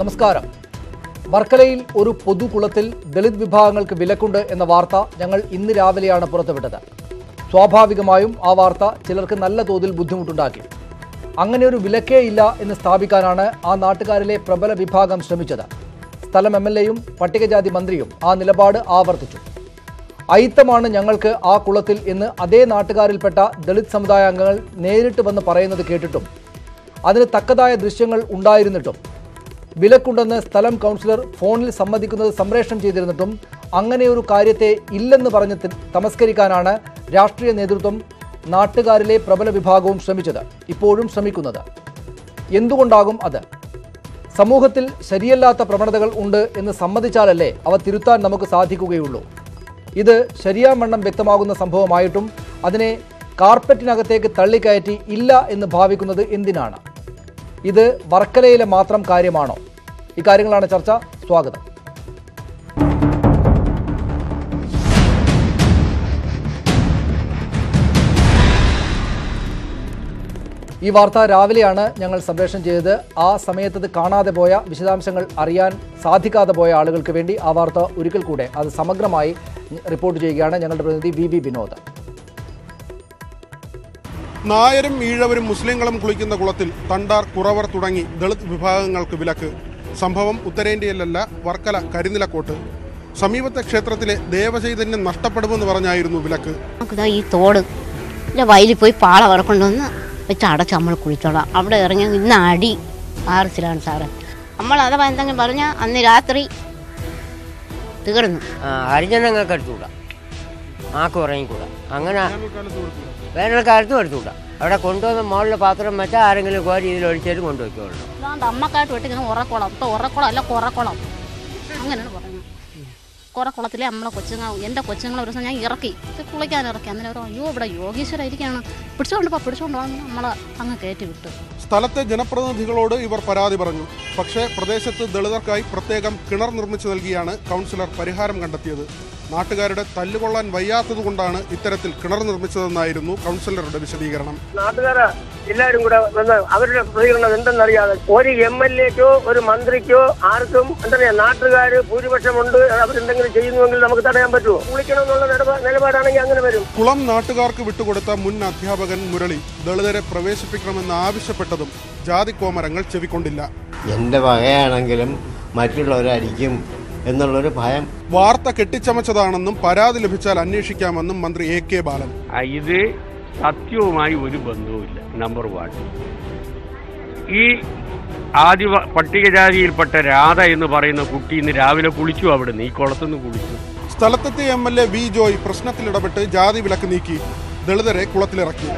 നമസ്കാരം വർക്കലയിൽ ഒരു പൊതുകുളത്തിൽ ദളിത് വിഭാഗങ്ങൾക്ക് വിലക്കുണ്ട് എന്ന വാർത്ത ഞങ്ങൾ ഇന്ന് രാവിലെയാണ് പുറത്തുവിട്ടത് സ്വാഭാവികമായും ആ വാർത്ത ചിലർക്ക് നല്ല തോതിൽ ബുദ്ധിമുട്ടുണ്ടാക്കി അങ്ങനെ ഒരു വിലക്കേ ഇല്ല എന്ന് സ്ഥാപിക്കാനാണ് ആ നാട്ടുകാരിലെ പ്രബല വിഭാഗം ശ്രമിച്ചത് സ്ഥലം എം എൽ എയും പട്ടികജാതി മന്ത്രിയും ആ നിലപാട് ആവർത്തിച്ചു അയിത്തമാണ് ഞങ്ങൾക്ക് ആ കുളത്തിൽ എന്ന് അതേ നാട്ടുകാരിൽപ്പെട്ട ദളിത് സമുദായ അംഗങ്ങൾ നേരിട്ട് വന്ന് പറയുന്നത് കേട്ടിട്ടും അതിന് തക്കതായ ദൃശ്യങ്ങൾ ഉണ്ടായിരുന്നിട്ടും വിലക്കുണ്ടെന്ന് സ്ഥലം കൗൺസിലർ ഫോണിൽ സമ്മതിക്കുന്നത് സംപ്രേഷണം ചെയ്തിരുന്നിട്ടും അങ്ങനെയൊരു കാര്യത്തെ ഇല്ലെന്ന് പറഞ്ഞ് തമസ്കരിക്കാനാണ് രാഷ്ട്രീയ നേതൃത്വം നാട്ടുകാരിലെ പ്രബല വിഭാഗവും ശ്രമിച്ചത് ഇപ്പോഴും ശ്രമിക്കുന്നത് എന്തുകൊണ്ടാകും അത് സമൂഹത്തിൽ ശരിയല്ലാത്ത പ്രവണതകൾ ഉണ്ട് എന്ന് സമ്മതിച്ചാലല്ലേ അവ തിരുത്താൻ നമുക്ക് സാധിക്കുകയുള്ളൂ ഇത് ശരിയാമണ്ണം വ്യക്തമാകുന്ന സംഭവമായിട്ടും അതിനെ കാർപ്പറ്റിനകത്തേക്ക് തള്ളിക്കയറ്റി ഇല്ല എന്ന് ഭാവിക്കുന്നത് എന്തിനാണ് ഇത് വർക്കലയിലെ മാത്രം കാര്യമാണോ ഇക്കാര്യങ്ങളാണ് ചർച്ച സ്വാഗതം ഈ വാർത്ത രാവിലെയാണ് ഞങ്ങൾ സംപ്രേഷണം ചെയ്തത് ആ സമയത്ത് കാണാതെ പോയ വിശദാംശങ്ങൾ അറിയാൻ സാധിക്കാതെ പോയ ആളുകൾക്ക് വേണ്ടി ആ വാർത്ത ഒരിക്കൽ കൂടെ അത് സമഗ്രമായി റിപ്പോർട്ട് ചെയ്യുകയാണ് ഞങ്ങളുടെ പ്രതിനിധി വി ബി വിനോദ് നായരും ഈഴവരും മുസ്ലിങ്ങളും കുളിക്കുന്ന കുളത്തിൽ തണ്ടാർ കുറവർ തുടങ്ങി ദളിത് വിഭാഗങ്ങൾക്ക് വിലക്ക് സംഭവം ഉത്തരേന്ത്യയിലല്ല വർക്കല കരിനിലക്കോട്ട് സമീപത്തെ ക്ഷേത്രത്തിലെ ദേവചൈതന്യം നഷ്ടപ്പെടുമെന്ന് പറഞ്ഞായിരുന്നു വിലക്ക് ഈ തോട് വയലിൽ പോയി പാള വറക്കൊണ്ടുവന്ന് വെച്ച് അടച്ച് നമ്മൾ കുളിച്ചോളാം അവിടെ ഇറങ്ങി ഇന്ന് അടി ആർച്ചിലാണ് സാറേ നമ്മൾ അഥവാ എന്തെങ്കിലും പറഞ്ഞാൽ അന്ന് രാത്രി തീർന്നു ഹരിജനങ്ങൾക്ക് അടുത്തുകൂടാ ആക്കും ഇറങ്ങിക്കൂടാ അങ്ങനെ വേനൽക്കാലത്തും എടുത്തുകൂടാം അവിടെ കൊണ്ടുവന്ന മുകളിലെ പാത്രം വെച്ചാൽ ആരെങ്കിലും കോരി ഇതിൽ ഒഴിച്ചേരും കൊണ്ടുവയ്ക്കുള്ളൂ അമ്മക്കായിട്ട് വെട്ടിക്കുന്ന ഉറക്കോളം ഇപ്പം ഉറക്കുളം അല്ല അങ്ങനെയാണ് പറയുന്നത് കുറക്കുളത്തിലെ നമ്മളെ കൊച്ചുങ്ങൾ എൻ്റെ കൊച്ചുങ്ങളെ ഒരു ദിവസം ഞാൻ ഇറക്കി കുളിക്കാൻ ഇറക്കി അങ്ങനെ ഒരു അയ്യോ ഇവിടെ യോഗീശ്വര ഇരിക്കുകയാണ് പിടിച്ചോണ്ട് പോ വന്ന് നമ്മളെ അങ്ങ് കയറ്റി വിട്ടു സ്ഥലത്തെ ജനപ്രതിനിധികളോട് ഇവർ പരാതി പറഞ്ഞു പക്ഷേ പ്രദേശത്ത് ദളിതർക്കായി പ്രത്യേകം കിണർ നിർമ്മിച്ചു നൽകിയാണ് കൗൺസിലർ പരിഹാരം കണ്ടെത്തിയത് നാട്ടുകാരുടെ തല്ലുകൊള്ളാൻ വയ്യാത്തത് കൊണ്ടാണ് ഇത്തരത്തിൽ കിണർ നിർമ്മിച്ചതെന്നായിരുന്നു കൗൺസിലറുടെ വിശദീകരണം നാട്ടുകാരെ എല്ലാവരും കൂടെ വന്ന് അവരുടെ പ്രതികരണം എന്തെന്നറിയാതെ ഒരു എം എൽ എക്കോ ഒരു മന്ത്രിക്കോ ആർക്കും എന്താ പറയാ നാട്ടുകാർ ഭൂരിപക്ഷമുണ്ട് അവരെന്തെങ്കിലും ചെയ്യുന്നുവെങ്കിൽ നമുക്ക് തടയാൻ പറ്റുമോ എന്നുള്ള നിലപാടാണെങ്കിൽ അങ്ങനെ വരും കുളം നാട്ടുകാർക്ക് വിട്ടുകൊടുത്ത മുൻ അധ്യാപകൻ മുരളി ദളിതരെ പ്രവേശിപ്പിക്കണമെന്ന് ആവശ്യപ്പെട്ടതും ജാതി കോമരങ്ങൾ ചെവിക്കൊണ്ടില്ല എന്റെ വകയാണെങ്കിലും മറ്റുള്ളവരടിക്കും എന്നുള്ളൊരു ഭയം വാർത്ത കെട്ടിച്ചമച്ചതാണെന്നും പരാതി ലഭിച്ചാൽ അന്വേഷിക്കാമെന്നും മന്ത്രി എ കെ ബാലൻ ഇത് സത്യവുമായി ഒരു ബന്ധവുമില്ല നമ്പർ വൺ ഈ ആദിവ പട്ടികജാതിയിൽപ്പെട്ട രാധ എന്ന് പറയുന്ന കുട്ടി ഇന്ന് രാവിലെ കുളിച്ചു അവിടെ നീ കുളത്തുനിന്ന് കുളിച്ചു സ്ഥലത്തെത്തിയ M L A V Joy പ്രശ്നത്തിലിടപെട്ട് ജാതി വിലക്ക് നീക്കി ദളിതരെ കുളത്തിലിറക്കി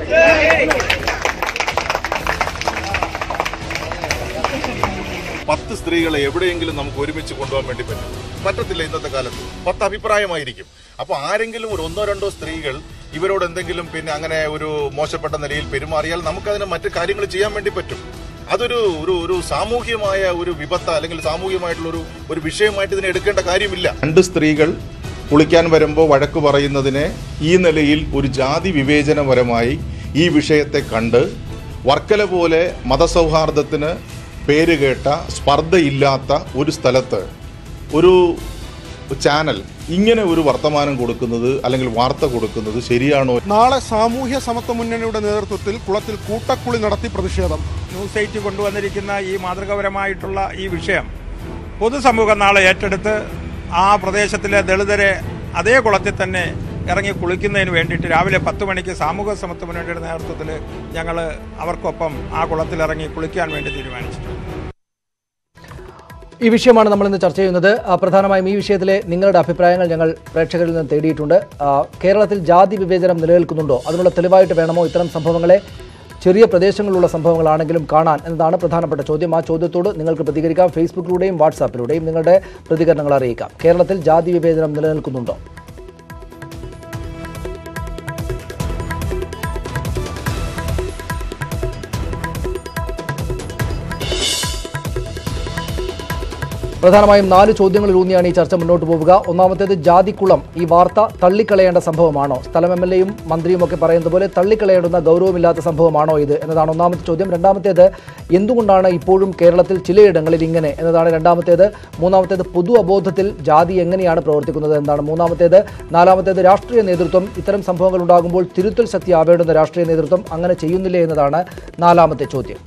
പത്ത് സ്ത്രീകളെ എവിടെയെങ്കിലും നമുക്ക് ഒരുമിച്ച് കൊണ്ടുപോകാൻ വേണ്ടി പറ്റും പറ്റത്തില്ല ഇന്നത്തെ കാലത്ത് പത്ത് അഭിപ്രായമായിരിക്കും അപ്പോൾ ആരെങ്കിലും ഒരു ഒന്നോ രണ്ടോ സ്ത്രീകൾ ഇവരോട് എന്തെങ്കിലും പിന്നെ അങ്ങനെ ഒരു മോശപ്പെട്ട നിലയിൽ പെരുമാറിയാൽ നമുക്കതിന് മറ്റു കാര്യങ്ങൾ ചെയ്യാൻ വേണ്ടി പറ്റും അതൊരു ഒരു ഒരു സാമൂഹ്യമായ ഒരു വിപത്ത അല്ലെങ്കിൽ സാമൂഹ്യമായിട്ടുള്ള ഒരു ഒരു വിഷയമായിട്ട് ഇതിനെ എടുക്കേണ്ട കാര്യമില്ല രണ്ട് സ്ത്രീകൾ കുളിക്കാൻ വരുമ്പോൾ വഴക്ക് പറയുന്നതിനെ ഈ നിലയിൽ ഒരു ജാതി വിവേചനപരമായി ഈ വിഷയത്തെ കണ്ട് വർക്കല പോലെ മതസൗഹാർദ്ദത്തിന് പേര് കേട്ട സ്പർദ്ധയില്ലാത്ത ഒരു സ്ഥലത്ത് ഒരു ചാനൽ ഇങ്ങനെ ഒരു വർത്തമാനം കൊടുക്കുന്നത് അല്ലെങ്കിൽ വാർത്ത കൊടുക്കുന്നത് ശരിയാണോ നാളെ സാമൂഹ്യ സമത്വ മുന്നണിയുടെ നേതൃത്വത്തിൽ കുളത്തിൽ കൂട്ടക്കുളി നടത്തി പ്രതിഷേധം ന്യൂസ് എയ്റ്റ് കൊണ്ടുവന്നിരിക്കുന്ന ഈ മാതൃകാപരമായിട്ടുള്ള ഈ വിഷയം പൊതുസമൂഹം നാളെ ഏറ്റെടുത്ത് ആ പ്രദേശത്തിലെ ദളിതരെ അതേ കുളത്തിൽ തന്നെ ഇറങ്ങി കുളിക്കുന്നതിന് വേണ്ടിയിട്ട് രാവിലെ പത്ത് മണിക്ക് സാമൂഹ്യ സമത്വ മുന്നണിയുടെ നേതൃത്വത്തിൽ ഞങ്ങൾ അവർക്കൊപ്പം ആ കുളത്തിലിറങ്ങി കുളിക്കാൻ വേണ്ടി തീരുമാനിച്ചിട്ടുണ്ട് ഈ വിഷയമാണ് നമ്മൾ ഇന്ന് ചർച്ച ചെയ്യുന്നത് പ്രധാനമായും ഈ വിഷയത്തിലെ നിങ്ങളുടെ അഭിപ്രായങ്ങൾ ഞങ്ങൾ പ്രേക്ഷകരിൽ നിന്ന് തേടിയിട്ടുണ്ട് കേരളത്തിൽ ജാതി വിവേചനം നിലനിൽക്കുന്നുണ്ടോ അതിനുള്ള തെളിവായിട്ട് വേണമോ ഇത്തരം സംഭവങ്ങളെ ചെറിയ പ്രദേശങ്ങളിലുള്ള സംഭവങ്ങളാണെങ്കിലും കാണാൻ എന്നതാണ് പ്രധാനപ്പെട്ട ചോദ്യം ആ ചോദ്യത്തോട് നിങ്ങൾക്ക് പ്രതികരിക്കാം ഫേസ്ബുക്കിലൂടെയും വാട്സാപ്പിലൂടെയും നിങ്ങളുടെ പ്രതികരണങ്ങൾ അറിയിക്കാം കേരളത്തിൽ ജാതി വിവേചനം നിലനിൽക്കുന്നുണ്ടോ പ്രധാനമായും നാല് ചോദ്യങ്ങളിലൂന്നിയാണ് ഈ ചർച്ച മുന്നോട്ട് പോവുക ഒന്നാമത്തേത് ജാതിക്കുളം ഈ വാർത്ത തള്ളിക്കളയേണ്ട സംഭവമാണോ സ്ഥലം എം എൽ എയും മന്ത്രിയും ഒക്കെ പറയുന്നത് പോലെ തള്ളിക്കളയേണ്ടുന്ന ഗൗരവമില്ലാത്ത സംഭവമാണോ ഇത് എന്നതാണ് ഒന്നാമത്തെ ചോദ്യം രണ്ടാമത്തേത് എന്തുകൊണ്ടാണ് ഇപ്പോഴും കേരളത്തിൽ ചിലയിടങ്ങളിൽ ഇങ്ങനെ എന്നതാണ് രണ്ടാമത്തേത് മൂന്നാമത്തേത് പൊതു അബോധത്തിൽ ജാതി എങ്ങനെയാണ് പ്രവർത്തിക്കുന്നത് എന്നാണ് മൂന്നാമത്തേത് നാലാമത്തേത് രാഷ്ട്രീയ നേതൃത്വം ഇത്തരം സംഭവങ്ങൾ ഉണ്ടാകുമ്പോൾ തിരുത്തൽ ശക്തി ആവേണ്ടുന്ന രാഷ്ട്രീയ നേതൃത്വം അങ്ങനെ ചെയ്യുന്നില്ല എന്നതാണ് നാലാമത്തെ ചോദ്യം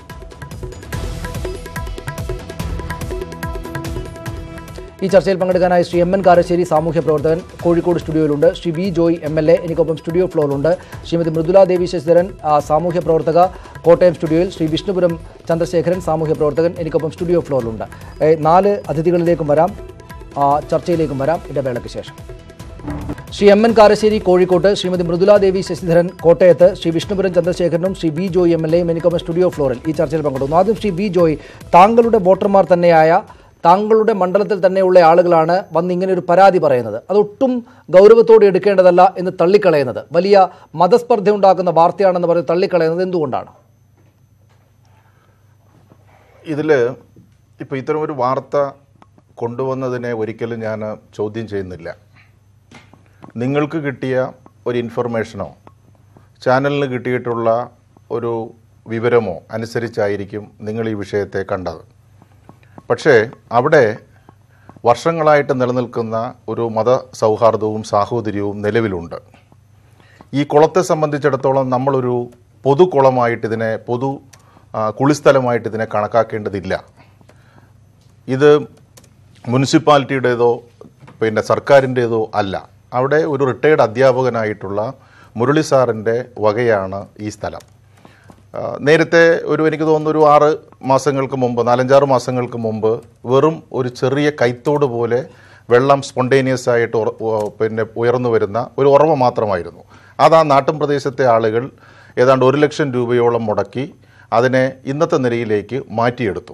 ഈ ചർച്ചയിൽ പങ്കെടുക്കാനായി ശ്രീ എം എൻ കാരശ്ശേരി സാമൂഹ്യ പ്രവർത്തകൻ കോഴിക്കോട് സ്റ്റുഡിയോയിലുണ്ട് Shri V Joy M L A എനിക്കൊപ്പം സ്റ്റുഡിയോ ഫ്ലോറിലുണ്ട് ശ്രീമതി മൃദുല ദേവി ശശിധരൻ സാമൂഹ്യ പ്രവർത്തക കോട്ടയം സ്റ്റുഡിയോയിൽ ശ്രീ വിഷ്ണുപുരം ചന്ദ്രശേഖരൻ സാമൂഹ്യ പ്രവർത്തകൻ എനിക്കൊപ്പം സ്റ്റുഡിയോ ഫ്ലോറിലുണ്ട് നാല് അതിഥികളിലേക്കും വരാം ചർച്ചയിലേക്കും വരാം ഇടവേളയ്ക്ക് ശേഷം ശ്രീ എം എൻ കാരശ്ശേരി കോഴിക്കോട്ട് ശ്രീമതി മൃദുല ദേവി ശശിധരൻ കോട്ടയത്ത് ശ്രീ വിഷ്ണുപുരം ചന്ദ്രശേഖരനും Shri B Joy M L എയും എനിക്കൊപ്പം സ്റ്റുഡിയോ ഫ്ലോറിൽ ഈ ചർച്ചയിൽ പങ്കെടുക്കുന്നു ആദ്യം ശ്രീ ബി ജോയ് താങ്കളുടെ വോട്ടർമാർ തന്നെയായ താങ്കളുടെ മണ്ഡലത്തിൽ തന്നെയുള്ള ആളുകളാണ് വന്ന് ഇങ്ങനെ ഒരു പരാതി പറയുന്നത് അതൊട്ടും ഗൗരവത്തോടെ എടുക്കേണ്ടതല്ല എന്ന് തള്ളിക്കളയുന്നത് വലിയ മതസ്പർദ്ധ ഉണ്ടാക്കുന്ന വാർത്തയാണെന്ന് പറഞ്ഞ് തള്ളിക്കളയുന്നത് എന്തുകൊണ്ടാണ് ഇതിൽ ഇപ്പോൾ ഇത്തരമൊരു വാർത്ത കൊണ്ടുവന്നതിനെ ഒരിക്കലും ഞാൻ ചോദ്യം ചെയ്യുന്നില്ല നിങ്ങൾക്ക് കിട്ടിയ ഒരു ഇൻഫർമേഷനോ ചാനലിന് കിട്ടിയിട്ടുള്ള ഒരു വിവരമോ അനുസരിച്ചായിരിക്കും നിങ്ങൾ ഈ വിഷയത്തെ കണ്ടത് പക്ഷേ അവിടെ വർഷങ്ങളായിട്ട് നിലനിൽക്കുന്ന ഒരു മത സൗഹാർദ്ദവും സാഹോദര്യവും നിലവിലുണ്ട് ഈ കുളത്തെ സംബന്ധിച്ചിടത്തോളം നമ്മളൊരു പൊതുകുളമായിട്ട് ഇതിനെ പൊതു കുളിസ്ഥലമായിട്ട് ഇതിനെ കണക്കാക്കേണ്ടതില്ല ഇത് മുനിസിപ്പാലിറ്റിയുടേതോ പിന്നെ സർക്കാരിൻ്റേതോ അല്ല അവിടെ ഒരു റിട്ടയേർഡ് അധ്യാപകനായിട്ടുള്ള മുരളി സാറിൻ്റെ വകയാണ് ഈ സ്ഥലം നേരത്തെ ഒരു എനിക്ക് തോന്നുന്നു ഒരു ആറ് മാസങ്ങൾക്ക് മുമ്പ് നാലഞ്ചാറ് മാസങ്ങൾക്ക് മുമ്പ് വെറും ഒരു ചെറിയ കൈത്തോട് പോലെ വെള്ളം സ്പോണ്ടേനിയസ് ആയിട്ട് പിന്നെ ഉയർന്നു വരുന്ന ഒരു ഉറവ മാത്രമായിരുന്നു അത് ആ പ്രദേശത്തെ ആളുകൾ ഏതാണ്ട് ഒരു ലക്ഷം രൂപയോളം മുടക്കി അതിനെ ഇന്നത്തെ നിലയിലേക്ക് മാറ്റിയെടുത്തു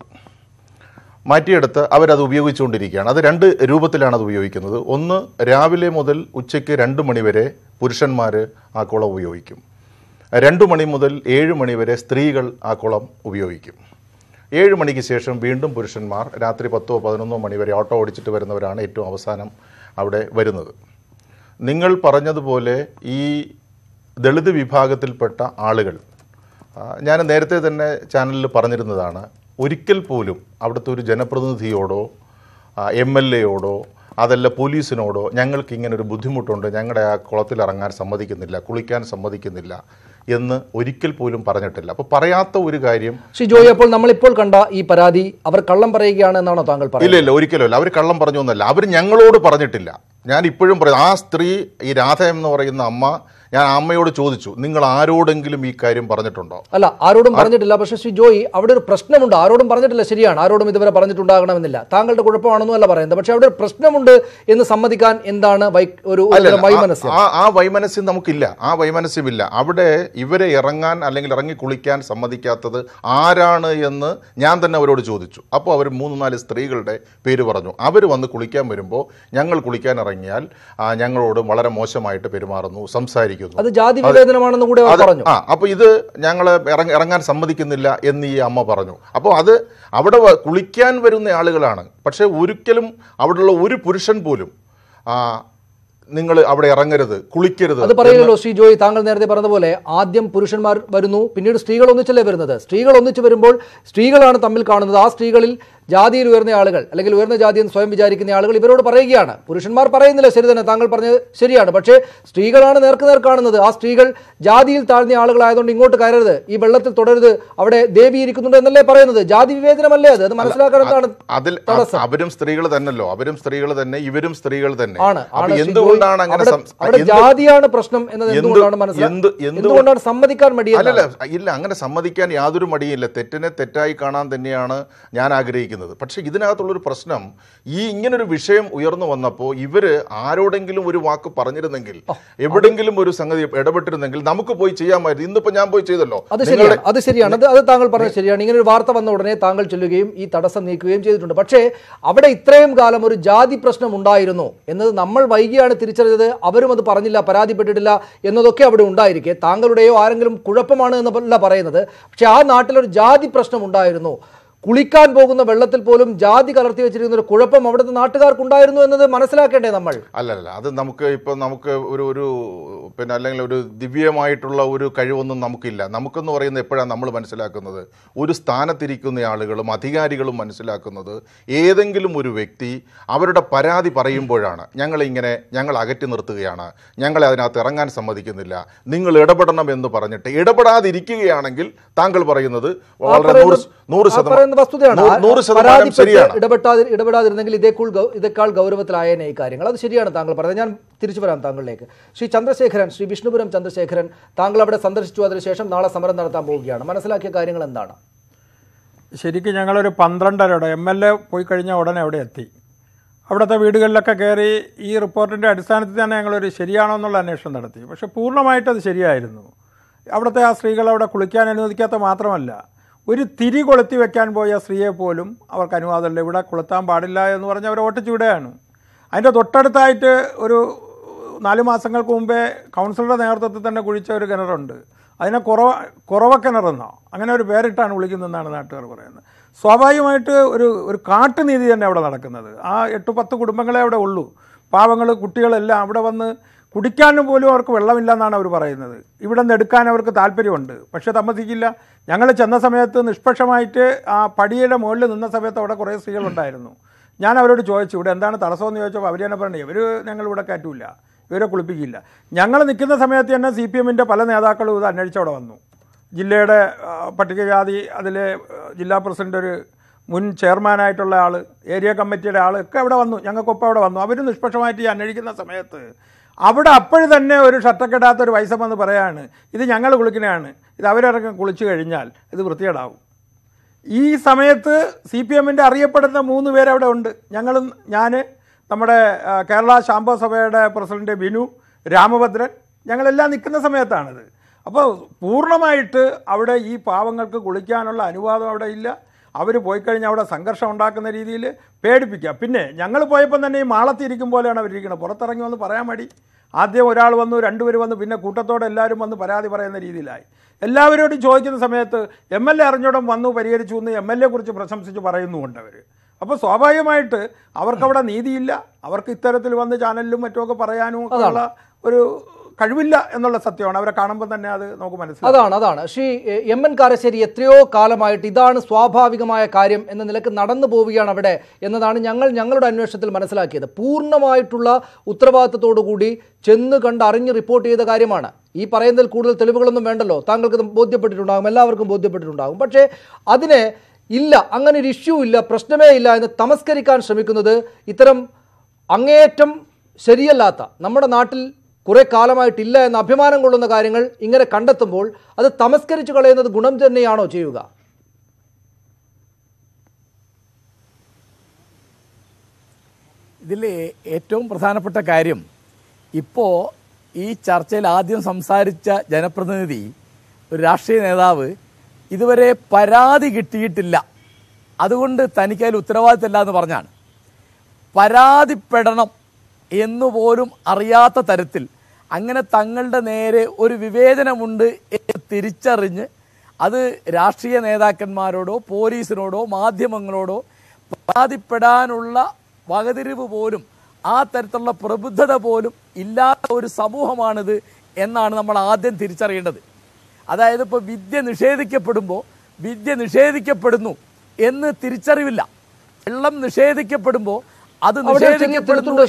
മാറ്റിയെടുത്ത് അവരത് ഉപയോഗിച്ചുകൊണ്ടിരിക്കുകയാണ് അത് രണ്ട് രൂപത്തിലാണ് അത് ഉപയോഗിക്കുന്നത് ഒന്ന് രാവിലെ മുതൽ ഉച്ചയ്ക്ക് രണ്ട് മണിവരെ പുരുഷന്മാർ ആ കുളം ഉപയോഗിക്കും രണ്ടു മണി മുതൽ ഏഴ് മണി വരെ സ്ത്രീകൾ ആ കുളം ഉപയോഗിക്കും ഏഴ് മണിക്ക് ശേഷം വീണ്ടും പുരുഷന്മാർ രാത്രി പത്തോ പതിനൊന്നോ മണി വരെ ഓട്ടോ ഓടിച്ചിട്ട് വരുന്നവരാണ് ഏറ്റവും അവസാനം അവിടെ വരുന്നത് നിങ്ങൾ പറഞ്ഞതുപോലെ ഈ ദളിത് വിഭാഗത്തിൽപ്പെട്ട ആളുകൾ ഞാൻ നേരത്തെ തന്നെ ചാനലിൽ പറഞ്ഞിരുന്നതാണ് ഒരിക്കൽ പോലും അവിടുത്തെ ഒരു ജനപ്രതിനിധിയോടോ എം എൽ എയോടോ അതല്ല പോലീസിനോടോ ഞങ്ങൾക്ക് ഇങ്ങനെ ഒരു ബുദ്ധിമുട്ടുണ്ട് ഞങ്ങളുടെ ആ കുളത്തിൽ ഇറങ്ങാൻ സമ്മതിക്കുന്നില്ല കുളിക്കാൻ സമ്മതിക്കുന്നില്ല എന്ന് ഒരിക്കൽ പോലും പറഞ്ഞിട്ടില്ല അപ്പോൾ പറയാത്ത ഒരു കാര്യം ഷിജോയി അപ്പോൾ നമ്മളിപ്പോൾ കണ്ട ഈ പരാതി അവർ കള്ളം പറയുകയാണ് എന്നാണോ താങ്കൾ പറയുന്നത് ഇല്ല ഇല്ല ഒരിക്കലും അവർ കള്ളം പറഞ്ഞു എന്നല്ല അവർ ഞങ്ങളോട് പറഞ്ഞിട്ടില്ല ഞാൻ ഇപ്പോഴും പറയും ആ സ്ത്രീ ഈ രാധ എന്ന് പറയുന്ന അമ്മ ഞാൻ അമ്മയോട് ചോദിച്ചു നിങ്ങൾ ആരോടെങ്കിലും ഈ കാര്യം പറഞ്ഞിട്ടുണ്ടോ അല്ല ആരോടും പറഞ്ഞിട്ടില്ല പക്ഷേ ശ്രീ ജോയി അവിടെ ഒരു പ്രശ്നമുണ്ട് ആരോടും പറഞ്ഞിട്ടില്ല ശരിയാണ് ആരോടും ഇതുവരെ പറഞ്ഞിട്ടുണ്ടാകണമെന്നില്ല താങ്കളുടെ കുഴപ്പമാണെന്നും അല്ല പറയുന്നത് പക്ഷേ അവിടെ ഒരു പ്രശ്നമുണ്ട് എന്ന് സമ്മതിക്കാൻ എന്താണ് ഒരു വൈമനസ് ആ വൈമനസ്യം നമുക്കില്ല ആ വൈമനസ്യമില്ല അവിടെ ഇവരെ ഇറങ്ങാൻ അല്ലെങ്കിൽ ഇറങ്ങി കുളിക്കാൻ സമ്മതിക്കാത്തത് ആരാണ് എന്ന് ഞാൻ തന്നെ അവരോട് ചോദിച്ചു അപ്പോൾ അവർ മൂന്ന് നാല് സ്ത്രീകളുടെ പേര് പറഞ്ഞു അവർ വന്ന് കുളിക്കാൻ വരുമ്പോൾ ഞങ്ങൾ കുളിക്കാൻ ഇറങ്ങിയാൽ ഞങ്ങളോട് വളരെ മോശമായിട്ട് പെരുമാറുന്നു സംസാരിക്കും എനിക്കൊന്നും അത് ജാതി വിവേചനമാണെന്ന് കൂടെ പറഞ്ഞു ആ അപ്പോൾ ഇത് ഞങ്ങൾ ഇറങ്ങാൻ സമ്മതിക്കുന്നില്ല എന്ന് ഈ അമ്മ പറഞ്ഞു അപ്പോൾ അത് അവിടെ കുളിക്കാൻ വരുന്ന ആളുകളാണ് പക്ഷേ ഒരിക്കലും അവിടെയുള്ള ഒരു പുരുഷൻ പോലും നിങ്ങൾ അവിടെ ഇറങ്ങരുത് കുളിക്കരുത് അത് പറയുമല്ലോ ശ്രീ ജോയി താങ്കൾ നേരത്തെ പറഞ്ഞ പോലെ ആദ്യം പുരുഷന്മാർ വരുന്നു പിന്നീട് സ്ത്രീകൾ ഒന്നിച്ചല്ലേ വരുന്നത് സ്ത്രീകൾ ഒന്നിച്ച് വരുമ്പോൾ സ്ത്രീകളാണ് തമ്മിൽ കാണുന്നത് ആ സ്ത്രീകളിൽ ജാതിയിൽ ഉയർന്ന ആളുകൾ അല്ലെങ്കിൽ ഉയർന്ന ജാതി എന്ന് സ്വയം വിചാരിക്കുന്ന ആളുകൾ ഇവരോട് പറയുകയാണ് പുരുഷന്മാർ പറയുന്നില്ല ശരി തന്നെ താങ്കൾ പറഞ്ഞത് ശരിയാണ് പക്ഷേ സ്ത്രീകളാണ് നേർക്ക് നേർ കാണുന്നത് ആ സ്ത്രീകൾ ജാതിയിൽ താഴ്ന്ന ആളുകളായതുകൊണ്ട് ഇങ്ങോട്ട് കയറരുത് ഈ വെള്ളത്തിൽ തുടരുത് അവിടെ ദേവി ഇരിക്കുന്നുണ്ട് എന്നല്ലേ പറയുന്നത് ജാതി വിവേചനമല്ലേ അത് അത് അതിൽ അവരും സ്ത്രീകൾ തന്നെയല്ലോ അവരും സ്ത്രീകൾ തന്നെ ഇവരും സ്ത്രീകൾ തന്നെ ആണ് എന്തുകൊണ്ടാണ് അങ്ങനെ ജാതിയാണ് പ്രശ്നം എന്നത് എന്തുകൊണ്ടാണ് മനസ്സിലാക്കുന്നത് എന്തുകൊണ്ടാണ് സമ്മതിക്കാൻ മടിയല്ല ഇല്ല അങ്ങനെ സമ്മതിക്കാൻ യാതൊരു മടിയില്ല തെറ്റിനെ തെറ്റായി കാണാൻ തന്നെയാണ് ഞാൻ ആഗ്രഹിക്കുന്നത് ചിന്തിക്കുന്നത് പക്ഷേ ഇതിനകത്തുള്ളൊരു പ്രശ്നം ഈ ഇങ്ങനൊരു വിഷയം ഉയർന്നു വന്നപ്പോൾ ഇവർ ആരോടെങ്കിലും ഒരു വാക്ക് പറഞ്ഞിരുന്നെങ്കിൽ എവിടെങ്കിലും ഒരു സംഗതി ഇടപെട്ടിരുന്നെങ്കിൽ നമുക്ക് പോയി ചെയ്യാമായിരുന്നു ഇന്നിപ്പോൾ ഞാൻ പോയി ചെയ്തല്ലോ അത് ശരിയാണ് അത് ശരിയാണ് അത് അത് താങ്കൾ പറഞ്ഞത് ശരിയാണ് ഇങ്ങനെ ഒരു വാർത്ത വന്ന ഉടനെ താങ്കൾ ചൊല്ലുകയും ഈ തടസ്സം നീക്കുകയും ചെയ്തിട്ടുണ്ട് പക്ഷേ അവിടെ ഇത്രയും കാലം ഒരു ജാതി പ്രശ്നം ഉണ്ടായിരുന്നു എന്നത് നമ്മൾ വൈകിയാണ് തിരിച്ചറിഞ്ഞത് അവരും അത് പറഞ്ഞില്ല പരാതിപ്പെട്ടിട്ടില്ല എന്നതൊക്കെ അവിടെ ഉണ്ടായിരിക്കെ താങ്കളുടെയോ ആരെങ്കിലും കുഴപ്പമാണ് എന്നല്ല പറയുന്നത് പക്ഷേ ആ നാട്ടിലൊരു ജാതി പ്രശ്നം ഉണ്ടായിരുന്നു കുളിക്കാൻ പോകുന്ന വെള്ളത്തിൽ പോലും ജാതി കലർത്തി വെച്ചിരിക്കുന്ന ഒരു കുഴപ്പം അവിടുത്തെ നാട്ടുകാർക്കുണ്ടായിരുന്നു എന്നത് മനസ്സിലാക്കേണ്ടേ നമ്മൾ അല്ല അല്ല അത് നമുക്ക് ഇപ്പൊ നമുക്ക് ഒരു ഒരു പിന്നെ അല്ലെങ്കിൽ ഒരു ദിവ്യമായിട്ടുള്ള ഒരു കഴിവൊന്നും നമുക്കില്ല നമുക്കെന്ന് പറയുന്നത് എപ്പോഴാണ് നമ്മൾ മനസ്സിലാക്കുന്നത് ഒരു സ്ഥാനത്തിരിക്കുന്ന ആളുകളും അധികാരികളും മനസ്സിലാക്കുന്നത് ഏതെങ്കിലും ഒരു വ്യക്തി അവരുടെ പരാതി പറയുമ്പോഴാണ് ഇങ്ങനെ ഞങ്ങൾ അകറ്റി നിർത്തുകയാണ് ഞങ്ങളെ അതിനകത്ത് ഇറങ്ങാൻ സമ്മതിക്കുന്നില്ല നിങ്ങൾ ഇടപെടണം എന്ന് പറഞ്ഞിട്ട് ഇടപെടാതിരിക്കുകയാണെങ്കിൽ താങ്കൾ പറയുന്നത് വളരെ നൂറ് നൂറ് ശതമാനം എന്ന വസ്തുതയാണ് പരാതിപ്പെട്ട് ഇടപെട്ടാതി ഇടപെടാതിരുന്നെങ്കിൽ ഇതേക്കുൾ ഇതേക്കാൾ ഗൗരവത്തിലായേനെ ഈ കാര്യങ്ങൾ അത് ശരിയാണ് താങ്കൾ പറഞ്ഞത് ഞാൻ തിരിച്ചു വരാം താങ്കളിലേക്ക് ശ്രീ ചന്ദ്രശേഖരൻ ശ്രീ വിഷ്ണുപുരം ചന്ദ്രശേഖരൻ താങ്കൾ അവിടെ സന്ദർശിച്ചു അതിനുശേഷം നാളെ സമരം നടത്താൻ പോവുകയാണ് മനസ്സിലാക്കിയ കാര്യങ്ങൾ എന്താണ് ശരിക്കും ഞങ്ങളൊരു പന്ത്രണ്ടരയുടെ എം എൽ എ പോയി കഴിഞ്ഞ ഉടനെ അവിടെ എത്തി അവിടുത്തെ വീടുകളിലൊക്കെ കയറി ഈ റിപ്പോർട്ടിൻ്റെ അടിസ്ഥാനത്തിൽ തന്നെ ഞങ്ങളൊരു ശരിയാണോ എന്നുള്ള അന്വേഷണം നടത്തി പക്ഷേ പൂർണ്ണമായിട്ടത് ശരിയായിരുന്നു അവിടുത്തെ ആ സ്ത്രീകൾ അവിടെ കുളിക്കാൻ അനുവദിക്കാത്ത മാത്രമല്ല ഒരു തിരി കൊളുത്തി വെക്കാൻ പോയ സ്ത്രീയെ പോലും അവർക്ക് അനുവാദമില്ല ഇവിടെ കൊളുത്താൻ പാടില്ല എന്ന് പറഞ്ഞ് അവർ ഓട്ടിച്ചു വിടുകയാണ് അതിൻ്റെ തൊട്ടടുത്തായിട്ട് ഒരു നാല് മാസങ്ങൾക്ക് മുമ്പേ കൗൺസിലറുടെ നേതൃത്വത്തിൽ തന്നെ കുഴിച്ച ഒരു കിണറുണ്ട് അതിനെ കുറവ കിണറെന്നോ അങ്ങനെ ഒരു പേരിട്ടാണ് വിളിക്കുന്നതെന്നാണ് നാട്ടുകാർ പറയുന്നത് സ്വാഭാവികമായിട്ട് ഒരു ഒരു കാട്ടുനീതി തന്നെ അവിടെ നടക്കുന്നത് ആ എട്ട് പത്ത് കുടുംബങ്ങളെ അവിടെ ഉള്ളൂ പാവങ്ങൾ കുട്ടികളെല്ലാം അവിടെ വന്ന് കുടിക്കാനും പോലും അവർക്ക് വെള്ളമില്ലെന്നാണ് അവർ പറയുന്നത് ഇവിടെ നിന്ന് എടുക്കാൻ അവർക്ക് താല്പര്യമുണ്ട് പക്ഷേ സമ്മതിക്കില്ല ഞങ്ങൾ ചെന്ന സമയത്ത് നിഷ്പക്ഷമായിട്ട് ആ പടിയുടെ മുകളിൽ നിന്ന സമയത്ത് അവിടെ കുറേ സ്ത്രീകളുണ്ടായിരുന്നു ഞാൻ അവരോട് ചോദിച്ചു ഇവിടെ എന്താണ് തടസ്സമെന്ന് ചോദിച്ചപ്പോൾ അവർ തന്നെ പറഞ്ഞു ഇവർ ഇവിടെ കയറ്റില്ല ഇവരെ കുളിപ്പിക്കില്ല ഞങ്ങൾ നിൽക്കുന്ന സമയത്ത് തന്നെ സി പി എമ്മിൻ്റെ പല നേതാക്കളും ഇത് അന്വേഷിച്ചവിടെ വന്നു ജില്ലയുടെ പട്ടികജാതി അതിലെ ജില്ലാ പ്രസിഡൻ്റ് ഒരു മുൻ ചെയർമാനായിട്ടുള്ള ആൾ ഏരിയ കമ്മിറ്റിയുടെ ആൾ ഒക്കെ അവിടെ വന്നു ഞങ്ങൾക്കൊപ്പം അവിടെ വന്നു അവർ നിഷ്പക്ഷമായിട്ട് ഈ അന്വേഷിക്കുന്ന സമയത്ത് അവിടെ അപ്പോഴും തന്നെ ഒരു ഷട്ടക്കെടാത്ത ഒരു വയസ്സം വന്ന് പറയാണ് ഇത് ഞങ്ങൾ കുളിക്കണയാണ് ഇത് അവരിറക്കം കുളിച്ചു കഴിഞ്ഞാൽ ഇത് വൃത്തികേടാവും ഈ സമയത്ത് സി പി എമ്മിൻ്റെ അറിയപ്പെടുന്ന മൂന്ന് പേരവിടെ ഉണ്ട് ഞങ്ങളും ഞാൻ നമ്മുടെ കേരള ശാമ്പോ സഭയുടെ പ്രസിഡന്റ് ബിനു രാമഭദ്രൻ ഞങ്ങളെല്ലാം നിൽക്കുന്ന സമയത്താണിത് അപ്പോൾ പൂർണ്ണമായിട്ട് അവിടെ ഈ പാവങ്ങൾക്ക് കുളിക്കാനുള്ള അനുവാദം അവിടെ ഇല്ല അവർ പോയി കഴിഞ്ഞാൽ അവിടെ സംഘർഷം ഉണ്ടാക്കുന്ന രീതിയിൽ പേടിപ്പിക്കുക പിന്നെ ഞങ്ങൾ പോയപ്പോൾ തന്നെ ഈ ഇരിക്കും പോലെയാണ് ഇരിക്കുന്നത് പുറത്തിറങ്ങി വന്ന് പറയാൻ മടി ആദ്യം ഒരാൾ വന്നു രണ്ടുപേർ വന്നു പിന്നെ കൂട്ടത്തോടെ എല്ലാവരും വന്ന് പരാതി പറയുന്ന രീതിയിലായി എല്ലാവരോടും ചോദിക്കുന്ന സമയത്ത് എം എൽ എ അറിഞ്ഞോടം വന്നു പരിഹരിച്ചു എന്ന് എം എൽ എ കുറിച്ച് പ്രശംസിച്ച് പറയുന്നുമുണ്ട് അവർ അപ്പോൾ സ്വാഭാവികമായിട്ട് അവർക്കവിടെ നീതിയില്ല അവർക്ക് ഇത്തരത്തിൽ വന്ന് ചാനലിലും മറ്റുമൊക്കെ പറയാനും ഉള്ള ഒരു കഴിവില്ല എന്നുള്ള സത്യമാണ് അവരെ കാണുമ്പോൾ തന്നെ അത് നമുക്ക് മനസ്സിലാക്കാം അതാണ് അതാണ് ശ്രീ എം എൻ കാരശ്ശേരി എത്രയോ കാലമായിട്ട് ഇതാണ് സ്വാഭാവികമായ കാര്യം എന്ന നിലക്ക് നടന്നു പോവുകയാണ് അവിടെ എന്നതാണ് ഞങ്ങൾ ഞങ്ങളുടെ അന്വേഷണത്തിൽ മനസ്സിലാക്കിയത് പൂർണ്ണമായിട്ടുള്ള ഉത്തരവാദിത്തത്തോടുകൂടി ചെന്ന് കണ്ട് അറിഞ്ഞ് റിപ്പോർട്ട് ചെയ്ത കാര്യമാണ് ഈ പറയുന്നതിൽ കൂടുതൽ തെളിവുകളൊന്നും വേണ്ടല്ലോ താങ്കൾക്ക് ബോധ്യപ്പെട്ടിട്ടുണ്ടാകും എല്ലാവർക്കും ബോധ്യപ്പെട്ടിട്ടുണ്ടാകും പക്ഷേ അതിനെ ഇല്ല അങ്ങനെ ഒരു ഇഷ്യൂ ഇല്ല പ്രശ്നമേ ഇല്ല എന്ന് തമസ്കരിക്കാൻ ശ്രമിക്കുന്നത് ഇത്തരം അങ്ങേയറ്റം ശരിയല്ലാത്ത നമ്മുടെ നാട്ടിൽ കുറെ കാലമായിട്ടില്ല എന്ന് അഭിമാനം കൊള്ളുന്ന കാര്യങ്ങൾ ഇങ്ങനെ കണ്ടെത്തുമ്പോൾ അത് തമസ്കരിച്ചു കളയുന്നത് ഗുണം തന്നെയാണോ ചെയ്യുക ഇതിൽ ഏറ്റവും പ്രധാനപ്പെട്ട കാര്യം ഇപ്പോൾ ഈ ചർച്ചയിൽ ആദ്യം സംസാരിച്ച ജനപ്രതിനിധി ഒരു രാഷ്ട്രീയ നേതാവ് ഇതുവരെ പരാതി കിട്ടിയിട്ടില്ല അതുകൊണ്ട് തനിക്കതിൽ ഉത്തരവാദിത്തമില്ല എന്ന് പറഞ്ഞാണ് പരാതിപ്പെടണം എന്നുപോലും അറിയാത്ത തരത്തിൽ അങ്ങനെ തങ്ങളുടെ നേരെ ഒരു വിവേചനമുണ്ട് എന്ന് തിരിച്ചറിഞ്ഞ് അത് രാഷ്ട്രീയ നേതാക്കന്മാരോടോ പോലീസിനോടോ മാധ്യമങ്ങളോടോ പരാതിപ്പെടാനുള്ള വകതിരിവ് പോലും ആ തരത്തിലുള്ള പ്രബുദ്ധത പോലും ഇല്ലാത്ത ഒരു സമൂഹമാണിത് എന്നാണ് നമ്മൾ ആദ്യം തിരിച്ചറിയേണ്ടത് അതായത് ഇപ്പോൾ വിദ്യ നിഷേധിക്കപ്പെടുമ്പോൾ വിദ്യ നിഷേധിക്കപ്പെടുന്നു എന്ന് തിരിച്ചറിവില്ല വെള്ളം നിഷേധിക്കപ്പെടുമ്പോൾ